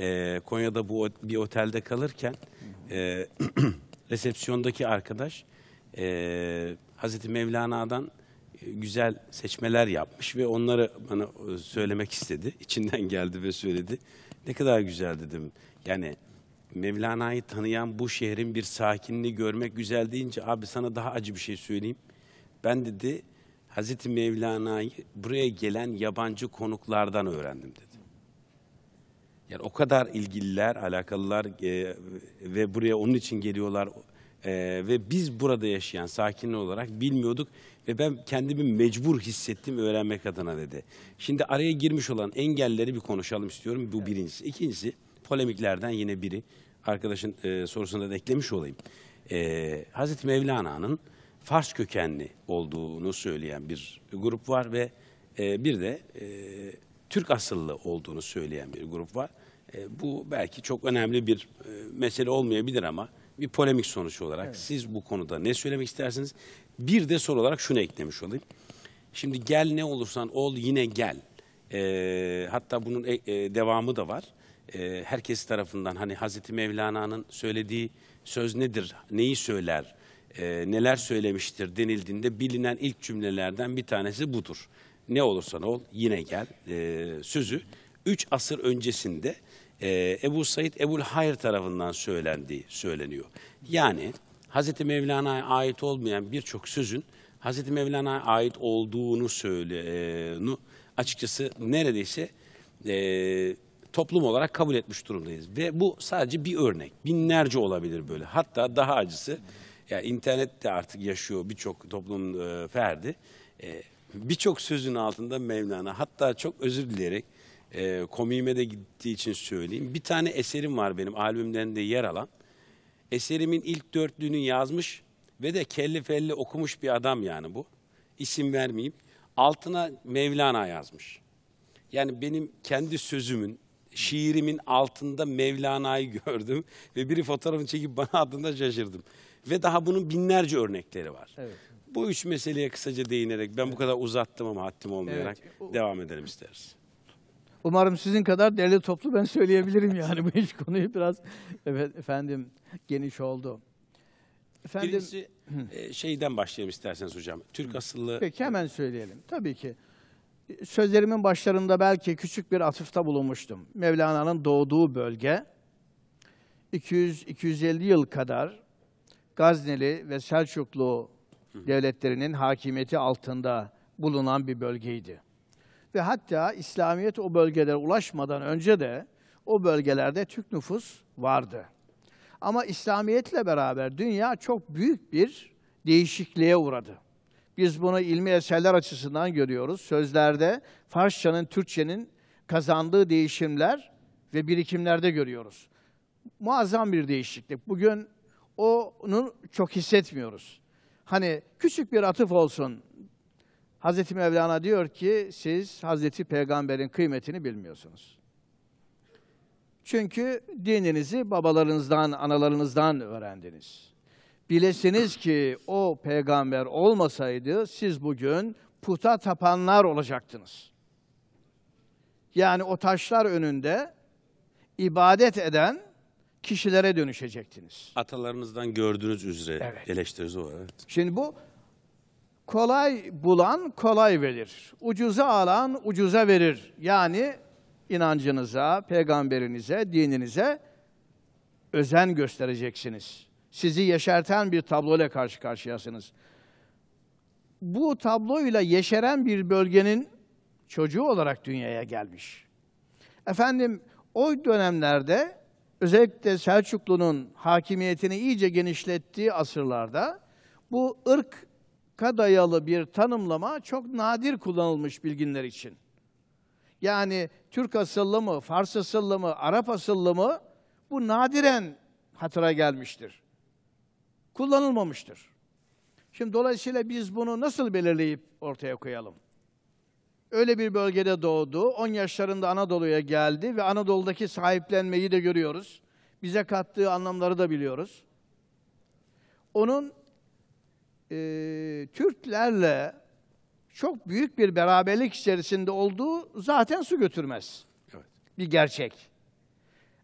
Speaker 2: e, Konya'da bu bir otelde kalırken e, <clears throat> resepsiyondaki arkadaş e, Hazreti Mevlana'dan e, güzel seçmeler yapmış ve onları bana e, söylemek istedi. <laughs> İçinden geldi ve söyledi. Ne kadar güzel dedim. Yani Mevlana'yı tanıyan bu şehrin bir sakinini görmek güzel deyince abi sana daha acı bir şey söyleyeyim. Ben dedi Hazreti Mevlana'yı buraya gelen yabancı konuklardan öğrendim dedi. Yani o kadar ilgililer, alakalılar e, ve buraya onun için geliyorlar. E, ve biz burada yaşayan sakinler olarak bilmiyorduk ve ben kendimi mecbur hissettim öğrenmek adına dedi. Şimdi araya girmiş olan engelleri bir konuşalım istiyorum. Bu birincisi. İkincisi polemiklerden yine biri. Arkadaşın e, sorusunda da eklemiş olayım. E, Hazreti Mevlana'nın Fars kökenli olduğunu söyleyen bir grup var ve e, bir de e, Türk asıllı olduğunu söyleyen bir grup var. E, bu belki çok önemli bir e, mesele olmayabilir ama bir polemik sonuç olarak evet. siz bu konuda ne söylemek istersiniz? Bir de son olarak şunu eklemiş olayım. Şimdi gel ne olursan ol yine gel. E, hatta bunun e, e, devamı da var. E, herkes tarafından hani Hazreti Mevlana'nın söylediği söz nedir, neyi söyler, e, neler söylemiştir denildiğinde bilinen ilk cümlelerden bir tanesi budur ne olursan ol yine gel e, sözü 3 asır öncesinde e, Ebu Said Ebul Hayr tarafından söylendiği söyleniyor. Yani Hazreti Mevlana'ya ait olmayan birçok sözün Hazreti Mevlana'ya ait olduğunu söyle e, açıkçası neredeyse e, toplum olarak kabul etmiş durumdayız. Ve bu sadece bir örnek. Binlerce olabilir böyle. Hatta daha acısı ya yani internette artık yaşıyor birçok toplum e, ferdi. E, birçok sözün altında Mevlana hatta çok özür dileyerek e, komiğime de gittiği için söyleyeyim. Bir tane eserim var benim albümden de yer alan. Eserimin ilk dörtlüğünü yazmış ve de kelli felli okumuş bir adam yani bu. İsim vermeyeyim. Altına Mevlana yazmış. Yani benim kendi sözümün, şiirimin altında Mevlana'yı <laughs> gördüm ve biri fotoğrafını çekip bana adında şaşırdım. Ve daha bunun binlerce örnekleri var. Evet. Bu üç meseleye kısaca değinerek ben bu kadar uzattım ama haddim olmayarak Evet. devam edelim isteriz.
Speaker 1: Umarım sizin kadar derli toplu ben söyleyebilirim <laughs> yani bu iş konuyu biraz evet, efendim geniş oldu. Efendim Birincisi
Speaker 2: e, şeyden başlayayım isterseniz hocam. Türk asıllı peki hemen
Speaker 1: söyleyelim. Tabii ki sözlerimin başlarında belki küçük bir atıfta bulunmuştum. Mevlana'nın doğduğu bölge 200-250 yıl kadar Gazneli ve Selçuklu devletlerinin hakimiyeti altında bulunan bir bölgeydi. Ve hatta İslamiyet o bölgelere ulaşmadan önce de o bölgelerde Türk nüfus vardı. Ama İslamiyetle beraber dünya çok büyük bir değişikliğe uğradı. Biz bunu ilmi eserler açısından görüyoruz. Sözlerde Farsçanın, Türkçenin kazandığı değişimler ve birikimlerde görüyoruz. Muazzam bir değişiklik. Bugün onu çok hissetmiyoruz. Hani küçük bir atıf olsun. Hazreti Mevlana diyor ki siz Hazreti Peygamber'in kıymetini bilmiyorsunuz. Çünkü dininizi babalarınızdan, analarınızdan öğrendiniz. Bilesiniz ki o peygamber olmasaydı siz bugün puta tapanlar olacaktınız. Yani o taşlar önünde ibadet eden kişilere dönüşecektiniz.
Speaker 2: Atalarınızdan gördüğünüz üzere evet. eleştirisi var. Evet.
Speaker 1: Şimdi bu kolay bulan kolay verir. Ucuza alan ucuza verir. Yani inancınıza, peygamberinize, dininize özen göstereceksiniz. Sizi yeşerten bir tabloyla karşı karşıyasınız. Bu tabloyla yeşeren bir bölgenin çocuğu olarak dünyaya gelmiş. Efendim o dönemlerde özellikle Selçuklu'nun hakimiyetini iyice genişlettiği asırlarda bu ırka dayalı bir tanımlama çok nadir kullanılmış bilginler için. Yani Türk asıllı mı, Fars asıllı mı, Arap asıllı mı bu nadiren hatıra gelmiştir. Kullanılmamıştır. Şimdi dolayısıyla biz bunu nasıl belirleyip ortaya koyalım? öyle bir bölgede doğdu. 10 yaşlarında Anadolu'ya geldi ve Anadolu'daki sahiplenmeyi de görüyoruz. Bize kattığı anlamları da biliyoruz. Onun e, Türklerle çok büyük bir beraberlik içerisinde olduğu zaten su götürmez. Evet. Bir gerçek.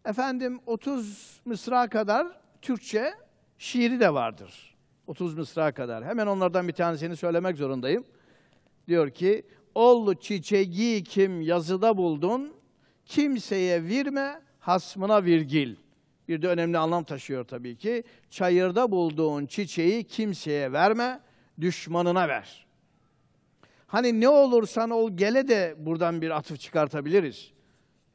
Speaker 1: Efendim 30 mısra kadar Türkçe şiiri de vardır. 30 mısra kadar. Hemen onlardan bir tanesini söylemek zorundayım. Diyor ki ol çiçeği kim yazıda buldun, kimseye virme, hasmına virgil. Bir de önemli anlam taşıyor tabii ki. Çayırda bulduğun çiçeği kimseye verme, düşmanına ver. Hani ne olursan ol gele de buradan bir atıf çıkartabiliriz.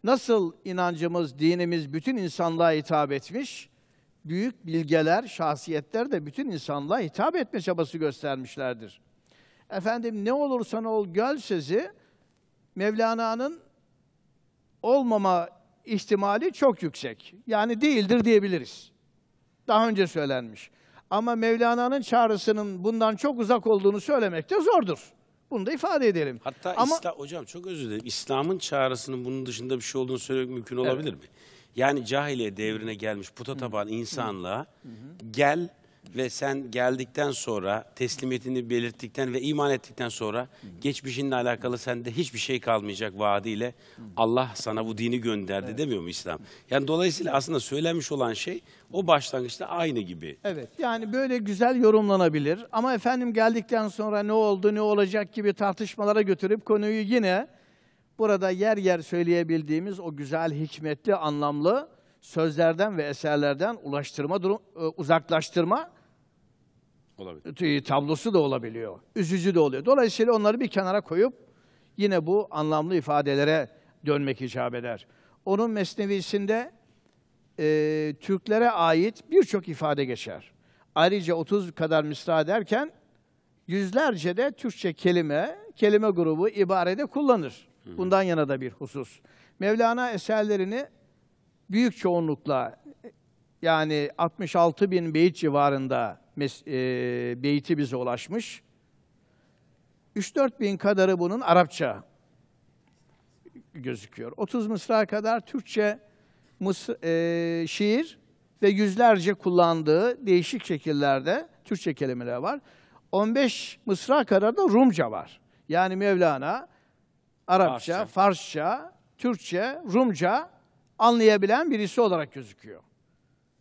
Speaker 1: Nasıl inancımız, dinimiz bütün insanlığa hitap etmiş, büyük bilgeler, şahsiyetler de bütün insanlığa hitap etme çabası göstermişlerdir efendim ne olursan ol göl sözü Mevlana'nın olmama ihtimali çok yüksek. Yani değildir diyebiliriz. Daha önce söylenmiş. Ama Mevlana'nın çağrısının bundan çok uzak olduğunu söylemek de zordur. Bunu da ifade edelim.
Speaker 2: Hatta Ama, İslam, hocam çok özür dilerim. İslam'ın çağrısının bunun dışında bir şey olduğunu söylemek mümkün olabilir mi? Yani cahiliye devrine gelmiş puta taban insanlığa gel ve sen geldikten sonra teslimiyetini belirttikten ve iman ettikten sonra Hı. geçmişinle alakalı sende hiçbir şey kalmayacak vaadiyle Hı. Allah sana bu dini gönderdi evet. demiyor mu İslam? Yani dolayısıyla aslında söylenmiş olan şey o başlangıçta aynı gibi. Evet
Speaker 1: yani böyle güzel yorumlanabilir ama efendim geldikten sonra ne oldu ne olacak gibi tartışmalara götürüp konuyu yine burada yer yer söyleyebildiğimiz o güzel hikmetli anlamlı sözlerden ve eserlerden ulaştırma durum, e, uzaklaştırma Olabilir. tablosu da olabiliyor. Üzücü de oluyor. Dolayısıyla onları bir kenara koyup yine bu anlamlı ifadelere dönmek icap eder. Onun mesnevisinde e, Türklere ait birçok ifade geçer. Ayrıca 30 kadar misra derken yüzlerce de Türkçe kelime, kelime grubu, ibarede kullanır. Bundan yana da bir husus. Mevlana eserlerini büyük çoğunlukla yani 66 bin beyit civarında e, beyti bize ulaşmış. 3-4 bin kadarı bunun Arapça gözüküyor. 30 mısra kadar Türkçe mısır, e, şiir ve yüzlerce kullandığı değişik şekillerde Türkçe kelimeler var. 15 mısra kadar da Rumca var. Yani Mevlana Arapça, Farsça, Farsça Türkçe, Rumca anlayabilen birisi olarak gözüküyor.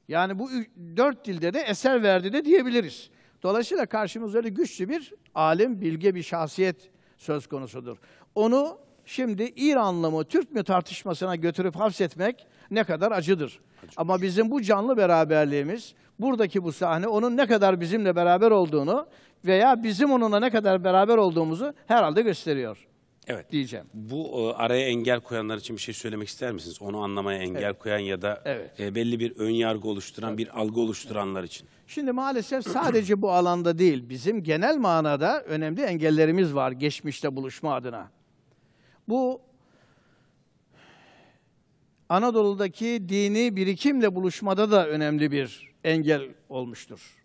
Speaker 1: Yani bu dört dilde de eser verdi de diyebiliriz. Dolayısıyla karşımızda öyle güçlü bir alim, bilge bir şahsiyet söz konusudur. Onu şimdi İranlı mı, Türk mü tartışmasına götürüp hapsetmek ne kadar acıdır. Acı. Ama bizim bu canlı beraberliğimiz, buradaki bu sahne onun ne kadar bizimle beraber olduğunu veya bizim onunla ne kadar beraber olduğumuzu herhalde gösteriyor. Evet. diyeceğim.
Speaker 2: Bu e, araya engel koyanlar için bir şey söylemek ister misiniz? Onu anlamaya engel Evet. koyan ya da Evet. e, belli bir ön yargı oluşturan, bir algı oluşturanlar için.
Speaker 1: Şimdi maalesef sadece bu alanda değil, bizim genel manada önemli engellerimiz var geçmişte buluşma adına. Bu Anadolu'daki dini birikimle buluşmada da önemli bir engel olmuştur.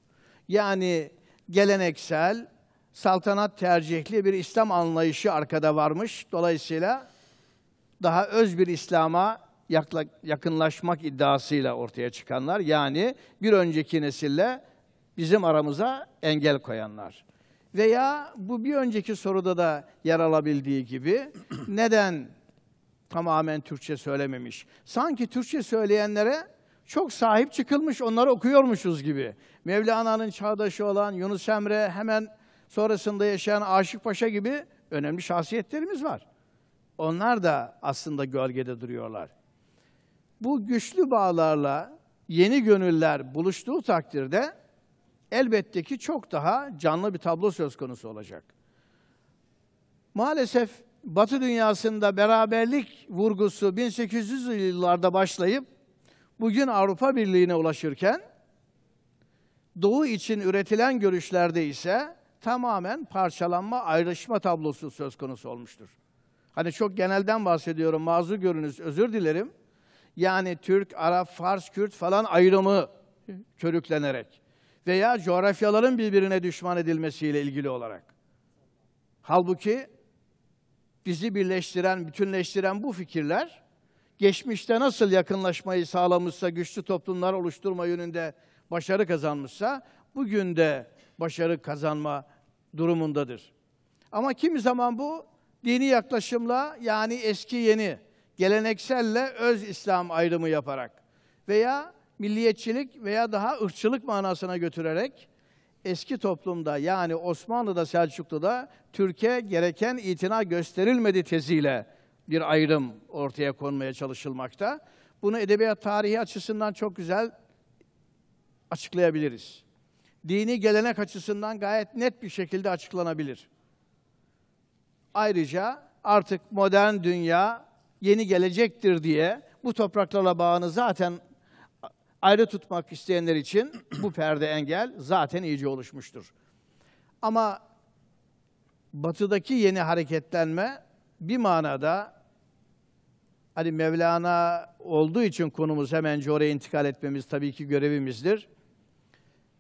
Speaker 1: Yani geleneksel saltanat tercihli bir İslam anlayışı arkada varmış. Dolayısıyla daha öz bir İslam'a yakınlaşmak iddiasıyla ortaya çıkanlar yani bir önceki nesille bizim aramıza engel koyanlar. Veya bu bir önceki soruda da yer alabildiği gibi <clears throat> neden tamamen Türkçe söylememiş? Sanki Türkçe söyleyenlere çok sahip çıkılmış, onları okuyormuşuz gibi. Mevlana'nın çağdaşı olan Yunus Emre hemen sonrasında yaşayan Aşık Paşa gibi önemli şahsiyetlerimiz var. Onlar da aslında gölgede duruyorlar. Bu güçlü bağlarla yeni gönüller buluştuğu takdirde elbette ki çok daha canlı bir tablo söz konusu olacak. Maalesef Batı dünyasında beraberlik vurgusu 1800'lü yıllarda başlayıp bugün Avrupa Birliği'ne ulaşırken Doğu için üretilen görüşlerde ise tamamen parçalanma, ayrışma tablosu söz konusu olmuştur. Hani çok genelden bahsediyorum, mazur görünüz, özür dilerim. Yani Türk, Arap, Fars, Kürt falan ayrımı körüklenerek veya coğrafyaların birbirine düşman edilmesiyle ilgili olarak. Halbuki bizi birleştiren, bütünleştiren bu fikirler geçmişte nasıl yakınlaşmayı sağlamışsa, güçlü toplumlar oluşturma yönünde başarı kazanmışsa, bugün de başarı kazanma durumundadır. Ama kimi zaman bu dini yaklaşımla yani eski yeni, gelenekselle öz İslam ayrımı yaparak veya milliyetçilik veya daha ırkçılık manasına götürerek eski toplumda yani Osmanlı'da, Selçuklu'da Türkiye gereken itina gösterilmedi teziyle bir ayrım ortaya konmaya çalışılmakta. Bunu edebiyat tarihi açısından çok güzel açıklayabiliriz dini gelenek açısından gayet net bir şekilde açıklanabilir. Ayrıca artık modern dünya yeni gelecektir diye bu topraklarla bağını zaten ayrı tutmak isteyenler için bu <clears throat> perde engel zaten iyice oluşmuştur. Ama batıdaki yeni hareketlenme bir manada hani Mevlana olduğu için konumuz hemen oraya intikal etmemiz tabii ki görevimizdir.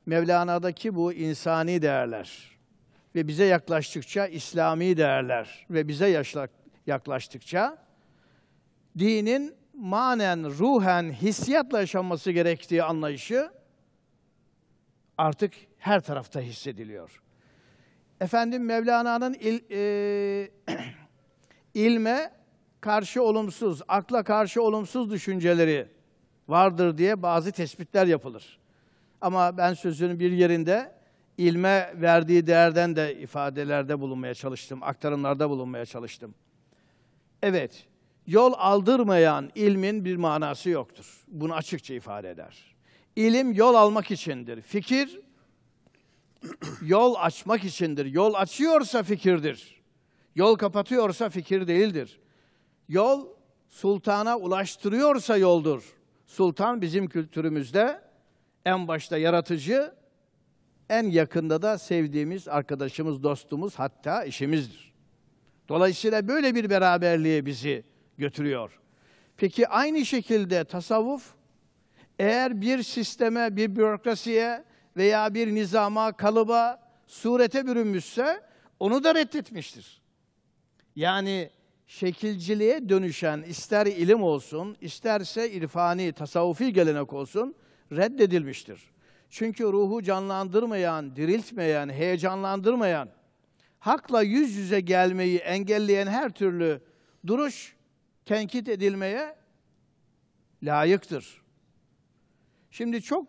Speaker 1: Mevlana'daki bu insani değerler ve bize yaklaştıkça İslami değerler ve bize yaklaştıkça dinin manen, ruhen, hissiyatla yaşanması gerektiği anlayışı artık her tarafta hissediliyor. Efendim Mevlana'nın il, e, <clears throat> ilme karşı olumsuz, akla karşı olumsuz düşünceleri vardır diye bazı tespitler yapılır. Ama ben sözünün bir yerinde ilme verdiği değerden de ifadelerde bulunmaya çalıştım, aktarımlarda bulunmaya çalıştım. Evet, yol aldırmayan ilmin bir manası yoktur. Bunu açıkça ifade eder. İlim yol almak içindir. Fikir <clears throat> yol açmak içindir. Yol açıyorsa fikirdir. Yol kapatıyorsa fikir değildir. Yol sultana ulaştırıyorsa yoldur. Sultan bizim kültürümüzde en başta yaratıcı, en yakında da sevdiğimiz arkadaşımız, dostumuz hatta işimizdir. Dolayısıyla böyle bir beraberliğe bizi götürüyor. Peki aynı şekilde tasavvuf eğer bir sisteme, bir bürokrasiye veya bir nizama, kalıba, surete bürünmüşse onu da reddetmiştir. Yani şekilciliğe dönüşen ister ilim olsun, isterse irfani, tasavvufi gelenek olsun, reddedilmiştir. Çünkü ruhu canlandırmayan, diriltmeyen, heyecanlandırmayan, hakla yüz yüze gelmeyi engelleyen her türlü duruş tenkit edilmeye layıktır. Şimdi çok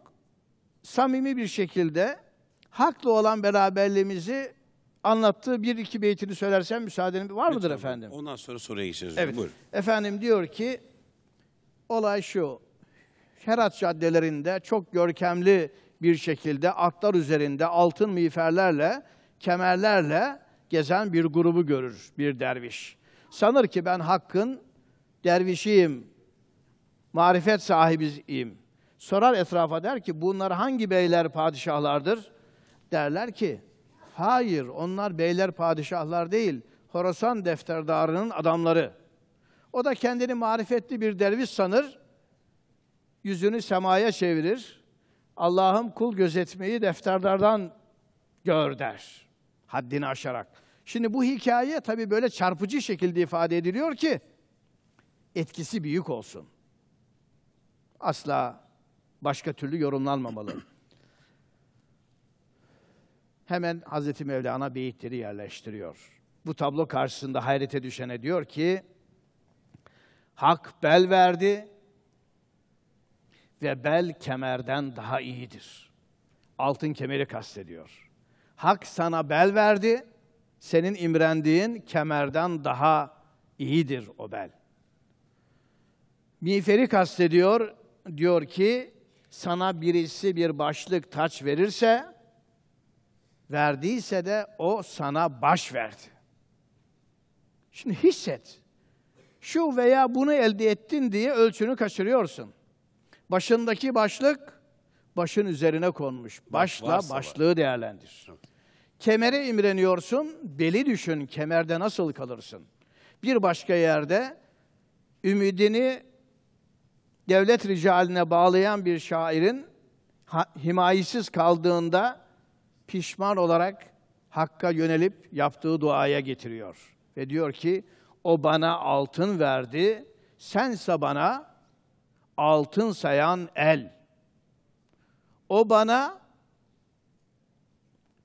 Speaker 1: samimi bir şekilde haklı olan beraberliğimizi anlattığı bir iki beytini söylersem müsaadenin var mıdır
Speaker 2: efendim? Ondan sonra soruya geçeceğiz. Evet. Buyurun.
Speaker 1: Efendim diyor ki olay şu. Ferhat caddelerinde çok görkemli bir şekilde atlar üzerinde altın miğferlerle, kemerlerle gezen bir grubu görür bir derviş. Sanır ki ben hakkın dervişiyim, marifet sahibiyim. Sorar etrafa der ki bunlar hangi beyler padişahlardır? Derler ki hayır onlar beyler padişahlar değil Horasan defterdarının adamları. O da kendini marifetli bir derviş sanır yüzünü semaya çevirir. Allah'ım kul gözetmeyi defterlerden gör der. Haddini aşarak. Şimdi bu hikaye tabii böyle çarpıcı şekilde ifade ediliyor ki etkisi büyük olsun. Asla başka türlü yorumlanmamalı. Hemen Hazreti Mevlana beyitleri yerleştiriyor. Bu tablo karşısında hayrete düşene diyor ki, Hak bel verdi, ve bel kemerden daha iyidir. Altın kemeri kastediyor. Hak sana bel verdi, senin imrendiğin kemerden daha iyidir o bel. Miğferi kastediyor, diyor ki, sana birisi bir başlık taç verirse, verdiyse de o sana baş verdi. Şimdi hisset. Şu veya bunu elde ettin diye ölçünü kaçırıyorsun. Başındaki başlık başın üzerine konmuş. Başla Varsa başlığı var. değerlendir. Kemere imreniyorsun, beli düşün, kemerde nasıl kalırsın? Bir başka yerde ümidini devlet ricaline bağlayan bir şairin himayesiz kaldığında pişman olarak Hakk'a yönelip yaptığı duaya getiriyor. Ve diyor ki, o bana altın verdi, sense bana altın sayan el. O bana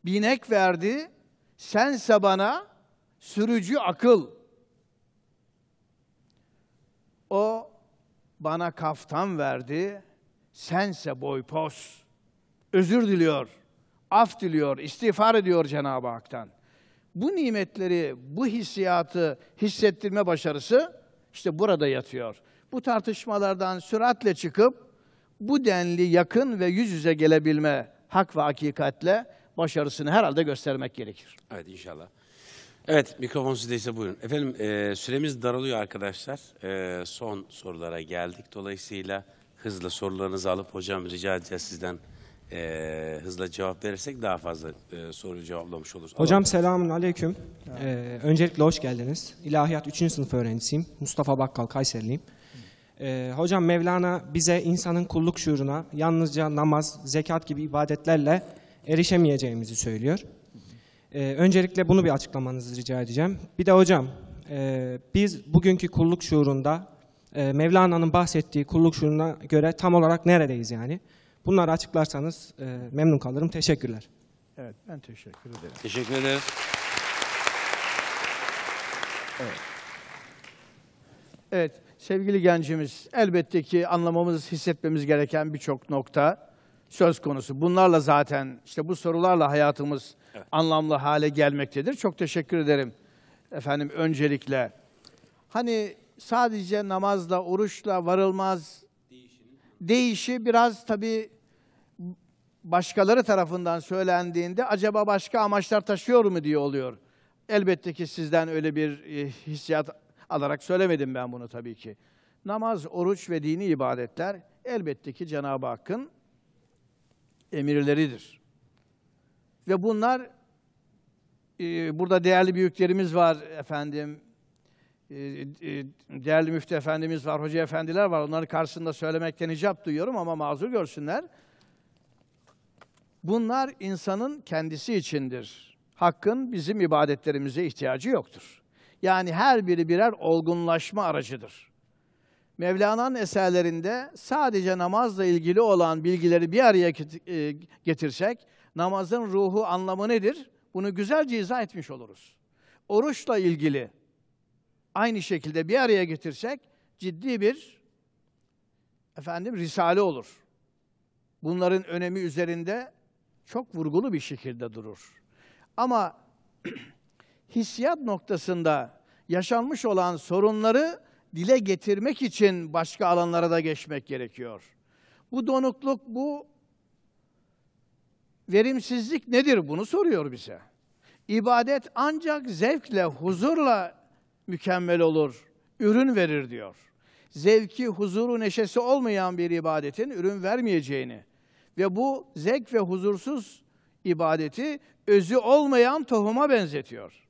Speaker 1: binek verdi, sense bana sürücü akıl. O bana kaftan verdi, sense boy pos. Özür diliyor, af diliyor, istiğfar ediyor Cenab-ı Hak'tan. Bu nimetleri, bu hissiyatı hissettirme başarısı işte burada yatıyor bu tartışmalardan süratle çıkıp bu denli yakın ve yüz yüze gelebilme hak ve hakikatle başarısını herhalde göstermek
Speaker 2: gerekir. Evet inşallah. Evet mikrofon sizdeyse buyurun. Efendim e, süremiz daralıyor arkadaşlar. E, son sorulara geldik. Dolayısıyla hızlı sorularınızı alıp hocam rica edeceğiz sizden e, hızla cevap verirsek daha fazla e, soru cevaplamış oluruz. Hocam selamun aleyküm. E, öncelikle hoş geldiniz. İlahiyat 3. sınıf öğrencisiyim. Mustafa Bakkal Kayseriliyim. E, hocam Mevlana bize insanın kulluk şuuruna yalnızca namaz, zekat gibi ibadetlerle erişemeyeceğimizi söylüyor. E, öncelikle bunu bir açıklamanızı rica edeceğim. Bir de hocam e, biz bugünkü kulluk şuurunda e, Mevlana'nın bahsettiği kulluk şuuruna göre tam olarak neredeyiz yani? Bunları açıklarsanız e, memnun kalırım. Teşekkürler.
Speaker 1: Evet ben teşekkür ederim. Teşekkür
Speaker 2: ederiz. Evet.
Speaker 1: Evet, Sevgili gencimiz, elbette ki anlamamız, hissetmemiz gereken birçok nokta söz konusu. Bunlarla zaten, işte bu sorularla hayatımız evet. anlamlı hale gelmektedir. Çok teşekkür ederim efendim öncelikle. Hani sadece namazla, oruçla varılmaz Değişini. değişi biraz tabii başkaları tarafından söylendiğinde acaba başka amaçlar taşıyor mu diye oluyor. Elbette ki sizden öyle bir eh, hissiyat alarak söylemedim ben bunu tabii ki. Namaz, oruç ve dini ibadetler elbette ki Cenab-ı Hakk'ın emirleridir. Ve bunlar e, burada değerli büyüklerimiz var efendim. E, e, değerli müftü efendimiz var, hoca efendiler var. Onların karşısında söylemekten icap duyuyorum ama mazur görsünler. Bunlar insanın kendisi içindir. Hakkın bizim ibadetlerimize ihtiyacı yoktur. Yani her biri birer olgunlaşma aracıdır. Mevlana'nın eserlerinde sadece namazla ilgili olan bilgileri bir araya e, getirsek, namazın ruhu anlamı nedir? Bunu güzelce izah etmiş oluruz. Oruçla ilgili aynı şekilde bir araya getirsek ciddi bir efendim risale olur. Bunların önemi üzerinde çok vurgulu bir şekilde durur. Ama <clears throat> hissiyat noktasında yaşanmış olan sorunları dile getirmek için başka alanlara da geçmek gerekiyor. Bu donukluk, bu verimsizlik nedir? Bunu soruyor bize. İbadet ancak zevkle, huzurla mükemmel olur, ürün verir diyor. Zevki, huzuru, neşesi olmayan bir ibadetin ürün vermeyeceğini ve bu zevk ve huzursuz ibadeti özü olmayan tohuma benzetiyor.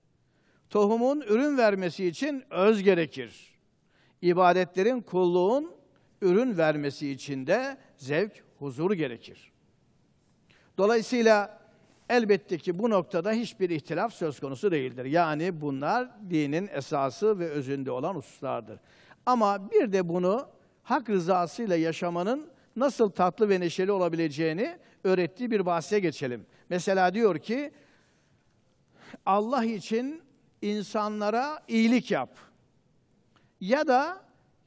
Speaker 1: Tohumun ürün vermesi için öz gerekir. İbadetlerin, kulluğun ürün vermesi için de zevk, huzur gerekir. Dolayısıyla elbette ki bu noktada hiçbir ihtilaf söz konusu değildir. Yani bunlar dinin esası ve özünde olan hususlardır. Ama bir de bunu hak rızasıyla yaşamanın nasıl tatlı ve neşeli olabileceğini öğrettiği bir bahse geçelim. Mesela diyor ki Allah için insanlara iyilik yap. Ya da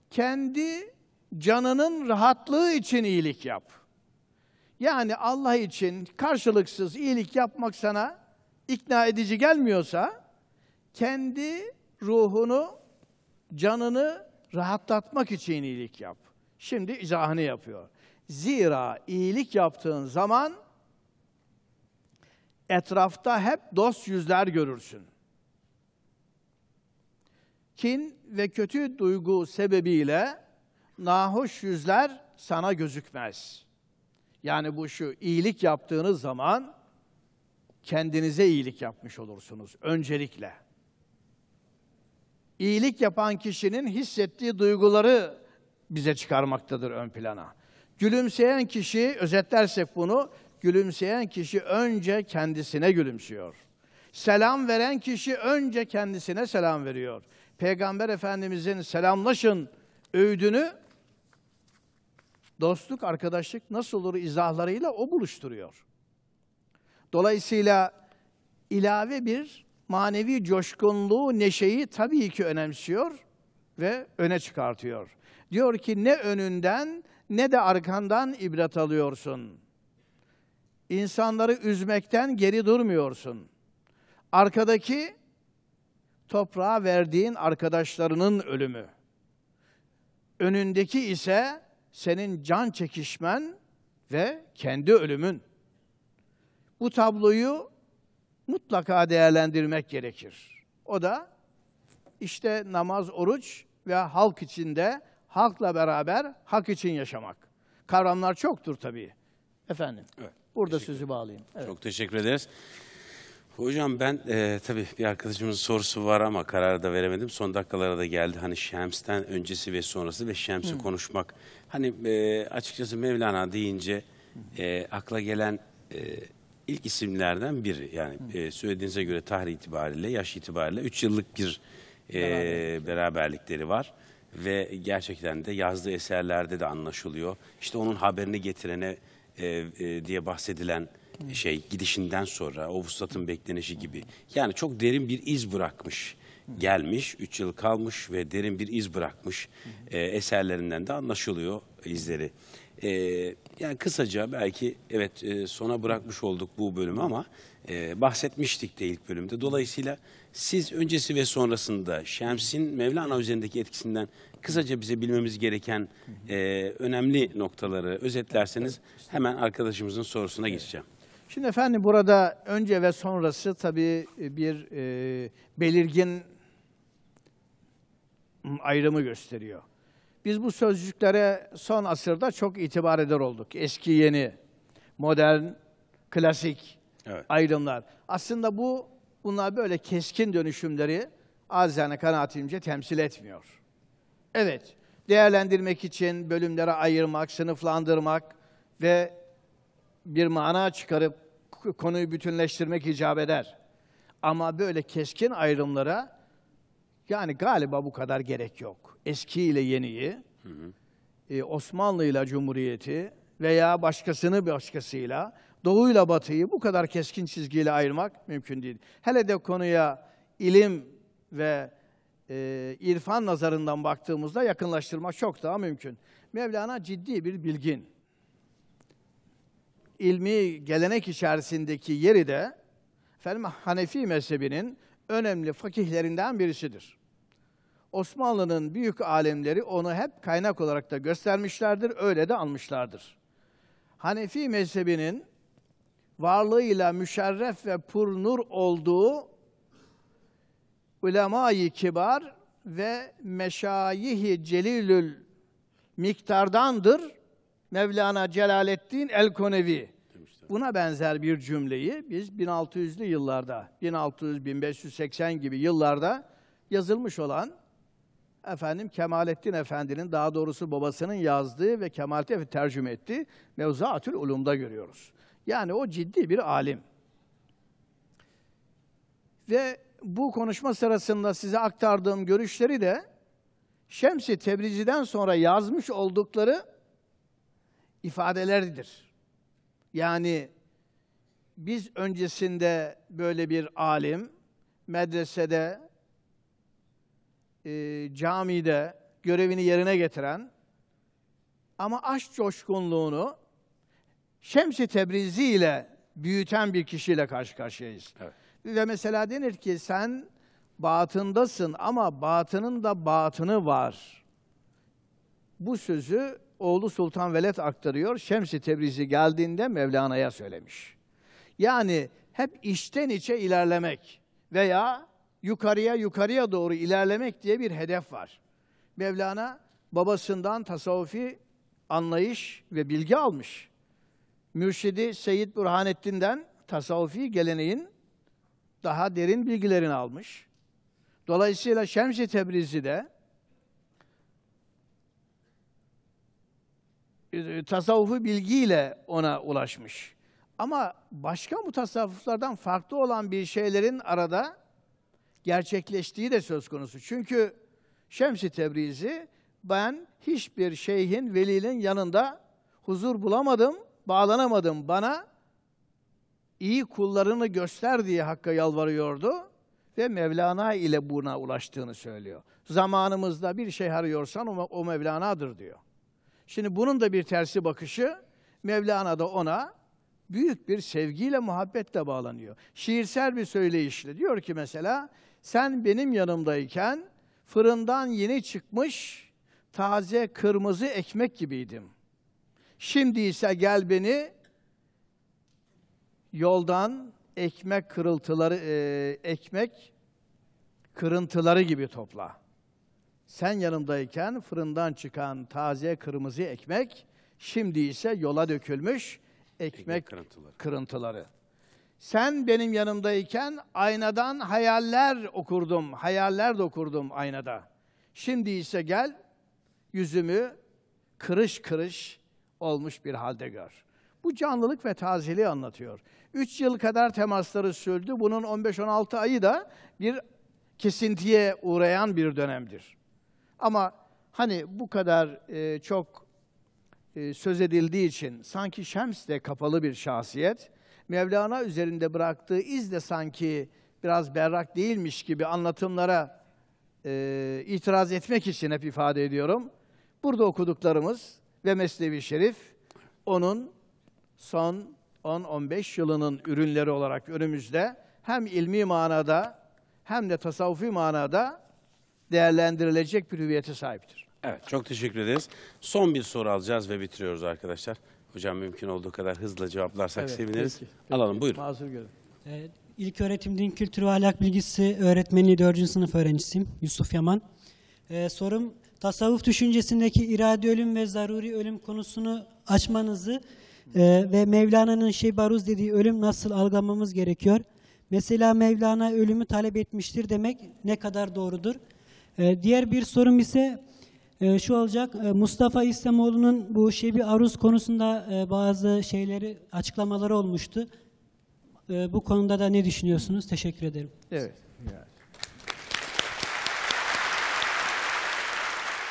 Speaker 1: kendi canının rahatlığı için iyilik yap. Yani Allah için karşılıksız iyilik yapmak sana ikna edici gelmiyorsa kendi ruhunu, canını rahatlatmak için iyilik yap. Şimdi izahını yapıyor. Zira iyilik yaptığın zaman etrafta hep dost yüzler görürsün.'' kin ve kötü duygu sebebiyle nahoş yüzler sana gözükmez. Yani bu şu iyilik yaptığınız zaman kendinize iyilik yapmış olursunuz öncelikle. İyilik yapan kişinin hissettiği duyguları bize çıkarmaktadır ön plana. Gülümseyen kişi, özetlersek bunu, gülümseyen kişi önce kendisine gülümsüyor. Selam veren kişi önce kendisine selam veriyor. Peygamber Efendimizin selamlaşın öğüdünü dostluk, arkadaşlık nasıl olur izahlarıyla o buluşturuyor. Dolayısıyla ilave bir manevi coşkunluğu, neşeyi tabii ki önemsiyor ve öne çıkartıyor. Diyor ki ne önünden ne de arkandan ibret alıyorsun. İnsanları üzmekten geri durmuyorsun. Arkadaki toprağa verdiğin arkadaşlarının ölümü. Önündeki ise senin can çekişmen ve kendi ölümün. Bu tabloyu mutlaka değerlendirmek gerekir. O da işte namaz, oruç ve halk içinde halkla beraber hak için yaşamak. Kavramlar çoktur tabii. Efendim. Evet, burada sözü bağlayayım.
Speaker 2: Evet. Çok teşekkür ederiz. Hocam ben e, tabii bir arkadaşımızın sorusu var ama kararı da veremedim. Son dakikalara da geldi. Hani Şems'ten öncesi ve sonrası ve Şems'i konuşmak. Hani e, açıkçası Mevlana deyince e, akla gelen e, ilk isimlerden biri. Yani e, söylediğinize göre tarih itibariyle, yaş itibariyle 3 yıllık bir e, beraberlikleri var. Ve gerçekten de yazdığı eserlerde de anlaşılıyor. İşte onun haberini getirene e, e, diye bahsedilen Hmm. şey gidişinden sonra o vuslatın beklenişi gibi. Yani çok derin bir iz bırakmış hmm. gelmiş, üç yıl kalmış ve derin bir iz bırakmış hmm. e, eserlerinden de anlaşılıyor izleri. E, yani kısaca belki evet e, sona bırakmış olduk bu bölümü ama e, bahsetmiştik de ilk bölümde. Dolayısıyla siz öncesi ve sonrasında Şems'in Mevlana üzerindeki etkisinden kısaca bize bilmemiz gereken e, önemli noktaları özetlerseniz hemen arkadaşımızın sorusuna geçeceğim.
Speaker 1: Şimdi efendim burada önce ve sonrası tabii e, bir e, belirgin ayrımı gösteriyor. Biz bu sözcüklere son asırda çok itibar eder olduk. Eski yeni, modern, klasik evet. ayrımlar. Aslında bu bunlar böyle keskin dönüşümleri azizane kanaatimce temsil etmiyor. Evet, değerlendirmek için bölümlere ayırmak, sınıflandırmak ve bir mana çıkarıp konuyu bütünleştirmek icap eder. Ama böyle keskin ayrımlara yani galiba bu kadar gerek yok. Eski ile yeniyi, hı hı. E, Osmanlı ile Cumhuriyeti veya başkasını başkasıyla, Doğu ile Batı'yı bu kadar keskin çizgiyle ayırmak mümkün değil. Hele de konuya ilim ve e, irfan nazarından baktığımızda yakınlaştırma çok daha mümkün. Mevlana ciddi bir bilgin ilmi gelenek içerisindeki yeri de efendim, Hanefi mezhebinin önemli fakihlerinden birisidir. Osmanlı'nın büyük alemleri onu hep kaynak olarak da göstermişlerdir, öyle de almışlardır. Hanefi mezhebinin varlığıyla müşerref ve purnur olduğu ulemayı kibar ve meşayihi celilül miktardandır Mevlana Celaleddin El-Konevi buna benzer bir cümleyi biz 1600'lü yıllarda 1600-1580 gibi yıllarda yazılmış olan efendim Kemalettin Efendi'nin daha doğrusu babasının yazdığı ve Kemalettin Efendi tercüme ettiği mevzuatül Ulum'da görüyoruz. Yani o ciddi bir alim. Ve bu konuşma sırasında size aktardığım görüşleri de Şemsi Tebrizi'den sonra yazmış oldukları ifadeleridir. Yani biz öncesinde böyle bir alim medresede, e, camide görevini yerine getiren ama aşk coşkunluğunu Şems-i Tebrizi ile büyüten bir kişiyle karşı karşıyayız. Evet. Ve mesela denir ki sen batındasın ama batının da batını var. Bu sözü oğlu Sultan Veled aktarıyor. Şemsi Tebrizi geldiğinde Mevlana'ya söylemiş. Yani hep içten içe ilerlemek veya yukarıya yukarıya doğru ilerlemek diye bir hedef var. Mevlana babasından tasavvufi anlayış ve bilgi almış. Mürşidi Seyyid Burhanettin'den tasavvufi geleneğin daha derin bilgilerini almış. Dolayısıyla Şemsi Tebrizi de E, tasavvufu bilgiyle ona ulaşmış. Ama başka mutasavvuflardan farklı olan bir şeylerin arada gerçekleştiği de söz konusu. Çünkü Şemsi Tebrizi ben hiçbir şeyhin, velinin yanında huzur bulamadım, bağlanamadım. Bana iyi kullarını göster diye Hakk'a yalvarıyordu ve Mevlana ile buna ulaştığını söylüyor. Zamanımızda bir şey arıyorsan o Mevlana'dır diyor. Şimdi bunun da bir tersi bakışı Mevlana da ona büyük bir sevgiyle, muhabbetle bağlanıyor. Şiirsel bir söyleyişle diyor ki mesela sen benim yanımdayken fırından yeni çıkmış taze kırmızı ekmek gibiydim. Şimdi ise gel beni yoldan ekmek kırıntıları e, ekmek kırıntıları gibi topla. Sen yanımdayken fırından çıkan taze kırmızı ekmek, şimdi ise yola dökülmüş ekmek, kırıntıları. kırıntıları. Sen benim yanımdayken aynadan hayaller okurdum, hayaller de okurdum aynada. Şimdi ise gel yüzümü kırış kırış olmuş bir halde gör. Bu canlılık ve tazeliği anlatıyor. Üç yıl kadar temasları sürdü. Bunun 15-16 ayı da bir kesintiye uğrayan bir dönemdir. Ama hani bu kadar e, çok e, söz edildiği için sanki Şems de kapalı bir şahsiyet, Mevlana üzerinde bıraktığı iz de sanki biraz berrak değilmiş gibi anlatımlara e, itiraz etmek için hep ifade ediyorum. Burada okuduklarımız ve Mesnevi Şerif onun son 10-15 yılının ürünleri olarak önümüzde hem ilmi manada hem de tasavvufi manada değerlendirilecek bir hüviyete sahiptir.
Speaker 2: Evet çok teşekkür ederiz. Son bir soru alacağız ve bitiriyoruz arkadaşlar. Hocam mümkün olduğu kadar hızlı cevaplarsak evet, seviniriz. Peki, peki. Alalım buyurun. Mazur görün. Evet, ilk öğretim din kültürü ve ahlak bilgisi öğretmeni 4. sınıf öğrencisiyim Yusuf Yaman. Ee, sorum tasavvuf düşüncesindeki irade ölüm ve zaruri ölüm konusunu açmanızı e, ve Mevlana'nın şey baruz dediği ölüm nasıl algılamamız gerekiyor? Mesela Mevlana ölümü talep etmiştir demek ne kadar doğrudur? Ee, diğer bir sorum ise e, şu olacak. E, Mustafa İslamoğlu'nun bu Şebi Aruz konusunda e, bazı şeyleri açıklamaları olmuştu. E, bu konuda da ne düşünüyorsunuz? Teşekkür ederim.
Speaker 1: Evet. Yani.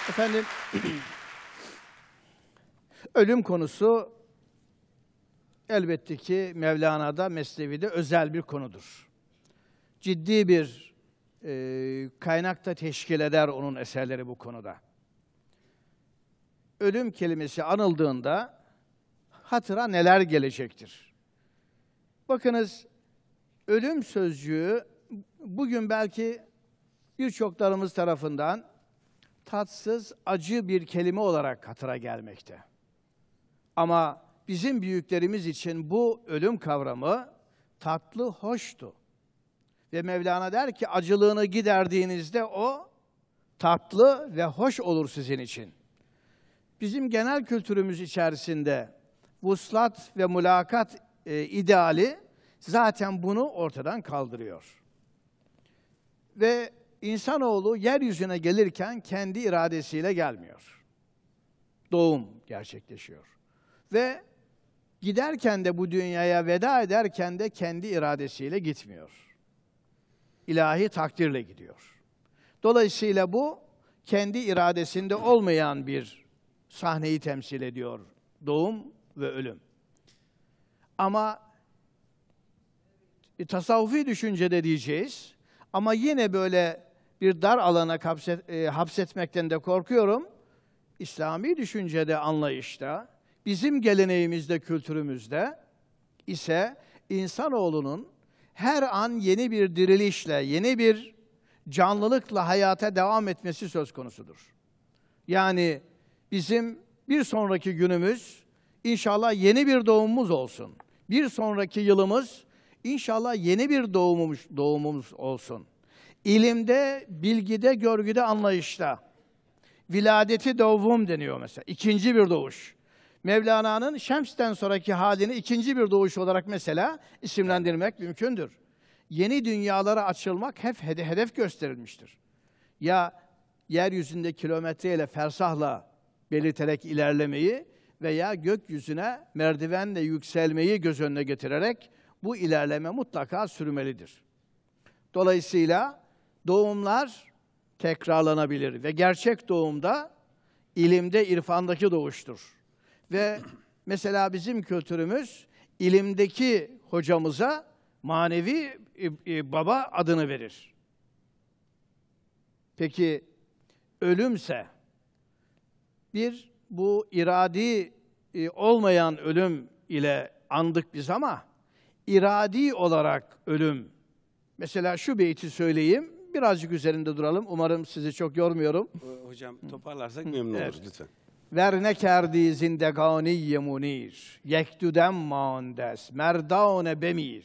Speaker 1: Efendim <clears throat> ölüm konusu elbette ki Mevlana'da, Mesnevi'de özel bir konudur. Ciddi bir e, kaynak teşkil eder onun eserleri bu konuda. Ölüm kelimesi anıldığında hatıra neler gelecektir? Bakınız ölüm sözcüğü bugün belki birçoklarımız tarafından tatsız, acı bir kelime olarak hatıra gelmekte. Ama bizim büyüklerimiz için bu ölüm kavramı tatlı, hoştu. Ve Mevlana der ki acılığını giderdiğinizde o tatlı ve hoş olur sizin için. Bizim genel kültürümüz içerisinde vuslat ve mülakat e, ideali zaten bunu ortadan kaldırıyor. Ve insanoğlu yeryüzüne gelirken kendi iradesiyle gelmiyor. Doğum gerçekleşiyor. Ve giderken de bu dünyaya veda ederken de kendi iradesiyle gitmiyor ilahi takdirle gidiyor. Dolayısıyla bu kendi iradesinde olmayan bir sahneyi temsil ediyor. Doğum ve ölüm. Ama tasavvufi düşüncede diyeceğiz. Ama yine böyle bir dar alana kapset, e, hapsetmekten de korkuyorum. İslami düşüncede, anlayışta, bizim geleneğimizde, kültürümüzde ise insanoğlunun her an yeni bir dirilişle, yeni bir canlılıkla hayata devam etmesi söz konusudur. Yani bizim bir sonraki günümüz inşallah yeni bir doğumumuz olsun. Bir sonraki yılımız inşallah yeni bir doğumumuz, doğumumuz olsun. İlimde, bilgide, görgüde, anlayışta. Viladeti doğum deniyor mesela. İkinci bir doğuş. Mevlana'nın Şems'ten sonraki halini ikinci bir doğuş olarak mesela isimlendirmek mümkündür. Yeni dünyalara açılmak hep hedef gösterilmiştir. Ya yeryüzünde kilometreyle, fersahla belirterek ilerlemeyi veya gökyüzüne merdivenle yükselmeyi göz önüne getirerek bu ilerleme mutlaka sürmelidir. Dolayısıyla doğumlar tekrarlanabilir ve gerçek doğumda ilimde, irfandaki doğuştur. Ve mesela bizim kültürümüz ilimdeki hocamıza manevi e, e, baba adını verir. Peki ölümse bir bu iradi e, olmayan ölüm ile andık biz ama iradi olarak ölüm. Mesela şu beyti söyleyeyim, birazcık üzerinde duralım. Umarım sizi çok yormuyorum.
Speaker 2: Hocam toparlarsak memnun oluruz evet. lütfen.
Speaker 1: ور نکردی زندگانی منیر یک دودم ماند است مردان بمیر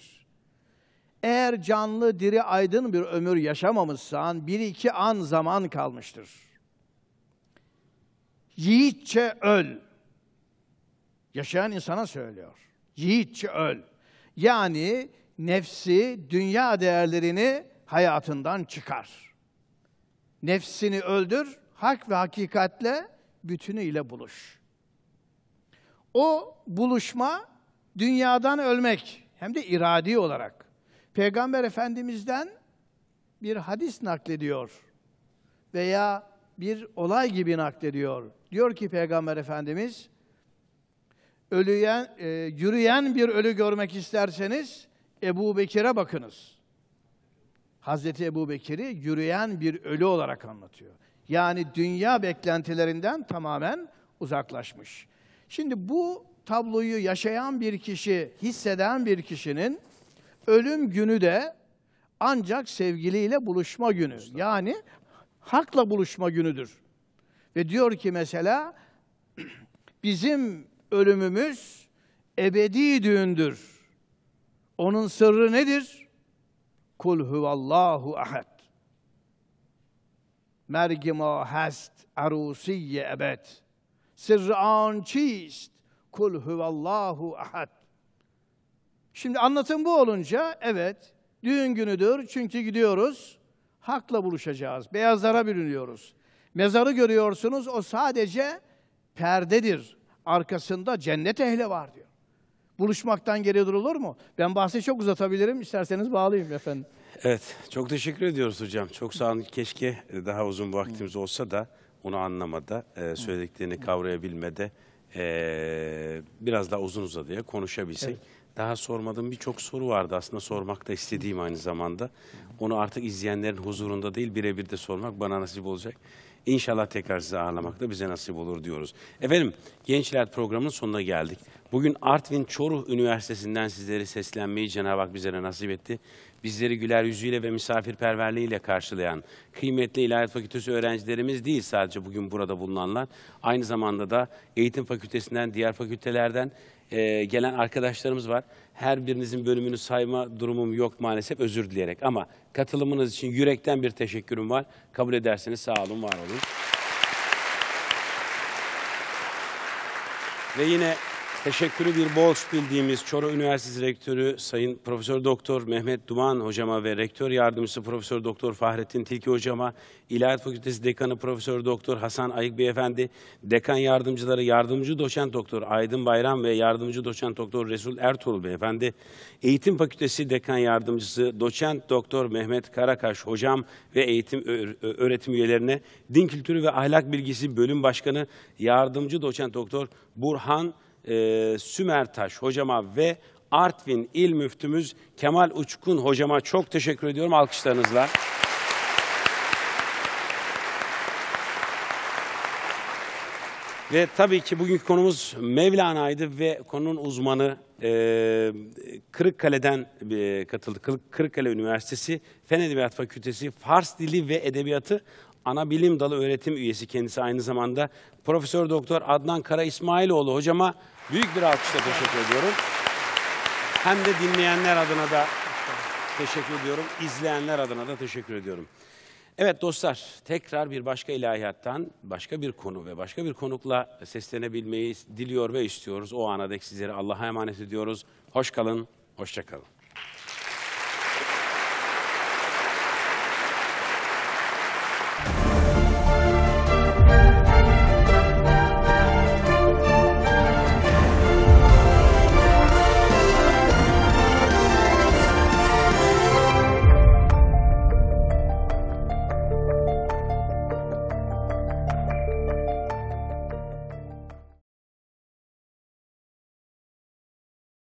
Speaker 1: eğer canlı, diri, aydın bir ömür yaşamamışsan bir iki an zaman kalmıştır. Yiğitçe öl. Yaşayan insana söylüyor. Yiğitçe öl. Yani nefsi, dünya değerlerini hayatından çıkar. Nefsini öldür, hak ve hakikatle Bütünüyle buluş. O buluşma dünyadan ölmek hem de iradi olarak. Peygamber Efendimiz'den bir hadis naklediyor veya bir olay gibi naklediyor. Diyor ki Peygamber Efendimiz, ölüyen, e, yürüyen bir ölü görmek isterseniz Ebu Bekir'e bakınız. Hazreti Ebu Bekir'i yürüyen bir ölü olarak anlatıyor. Yani dünya beklentilerinden tamamen uzaklaşmış. Şimdi bu tabloyu yaşayan bir kişi, hisseden bir kişinin ölüm günü de ancak sevgiliyle buluşma günü. Yani hakla buluşma günüdür. Ve diyor ki mesela <clears throat> bizim ölümümüz ebedi düğündür. Onun sırrı nedir? Kul huvallahu ahad. مرگ ما هست عروسی ابد سر آن چیست kul huvallahu ahad. Şimdi anlatım bu olunca evet düğün günüdür çünkü gidiyoruz hakla buluşacağız. Beyazlara bürünüyoruz. Mezarı görüyorsunuz o sadece perdedir. Arkasında cennet ehli var diyor. Buluşmaktan geri durulur mu? Ben bahsi çok uzatabilirim. isterseniz bağlayayım efendim.
Speaker 2: Evet, çok teşekkür ediyoruz hocam. Çok sağ olun. Keşke e, daha uzun vaktimiz olsa da onu anlamada, e, söylediklerini kavrayabilmede e, biraz daha uzun uzadıya konuşabilsek. Evet. Daha sormadığım birçok soru vardı aslında sormak da istediğim aynı zamanda. Onu artık izleyenlerin huzurunda değil birebir de sormak bana nasip olacak. İnşallah tekrar sizi ağırlamak da bize nasip olur diyoruz. Efendim Gençler programının sonuna geldik. Bugün Artvin Çoruh Üniversitesi'nden sizleri seslenmeyi Cenab-ı Hak bize nasip etti bizleri güler yüzüyle ve misafirperverliğiyle karşılayan kıymetli İlahiyat Fakültesi öğrencilerimiz değil sadece bugün burada bulunanlar. Aynı zamanda da eğitim fakültesinden, diğer fakültelerden e, gelen arkadaşlarımız var. Her birinizin bölümünü sayma durumum yok maalesef özür dileyerek ama katılımınız için yürekten bir teşekkürüm var. Kabul ederseniz sağ olun, var olun. Ve yine Teşekkürü bir borç bildiğimiz Çoruh Üniversitesi Rektörü Sayın Profesör Doktor Mehmet Duman hocama ve Rektör Yardımcısı Profesör Doktor Fahrettin Tilki hocama, İlahiyat Fakültesi Dekanı Profesör Doktor Hasan Ayık Beyefendi, Dekan Yardımcıları Yardımcı Doçent Doktor Aydın Bayram ve Yardımcı Doçent Doktor Resul Ertuğrul Beyefendi, Eğitim Fakültesi Dekan Yardımcısı Doçent Doktor Mehmet Karakaş hocam ve eğitim öğretim üyelerine Din Kültürü ve Ahlak Bilgisi Bölüm Başkanı Yardımcı Doçent Doktor Burhan e, Sümertaş hocama ve Artvin il müftümüz Kemal Uçkun hocama çok teşekkür ediyorum alkışlarınızla. Ve tabii ki bugünkü konumuz Mevlana'ydı ve konunun uzmanı e, Kırıkkale'den e, katıldı. Kırıkkale Üniversitesi Fen Edebiyat Fakültesi Fars Dili ve Edebiyatı Ana Bilim Dalı Öğretim Üyesi kendisi aynı zamanda Profesör Doktor Adnan Kara İsmailoğlu hocama Büyük bir alkışla teşekkür ediyorum. Hem de dinleyenler adına da teşekkür ediyorum. İzleyenler adına da teşekkür ediyorum. Evet dostlar, tekrar bir başka ilahiyattan, başka bir konu ve başka bir konukla seslenebilmeyi diliyor ve istiyoruz. O ana dek sizleri Allah'a emanet ediyoruz. Hoş kalın, hoşça kalın.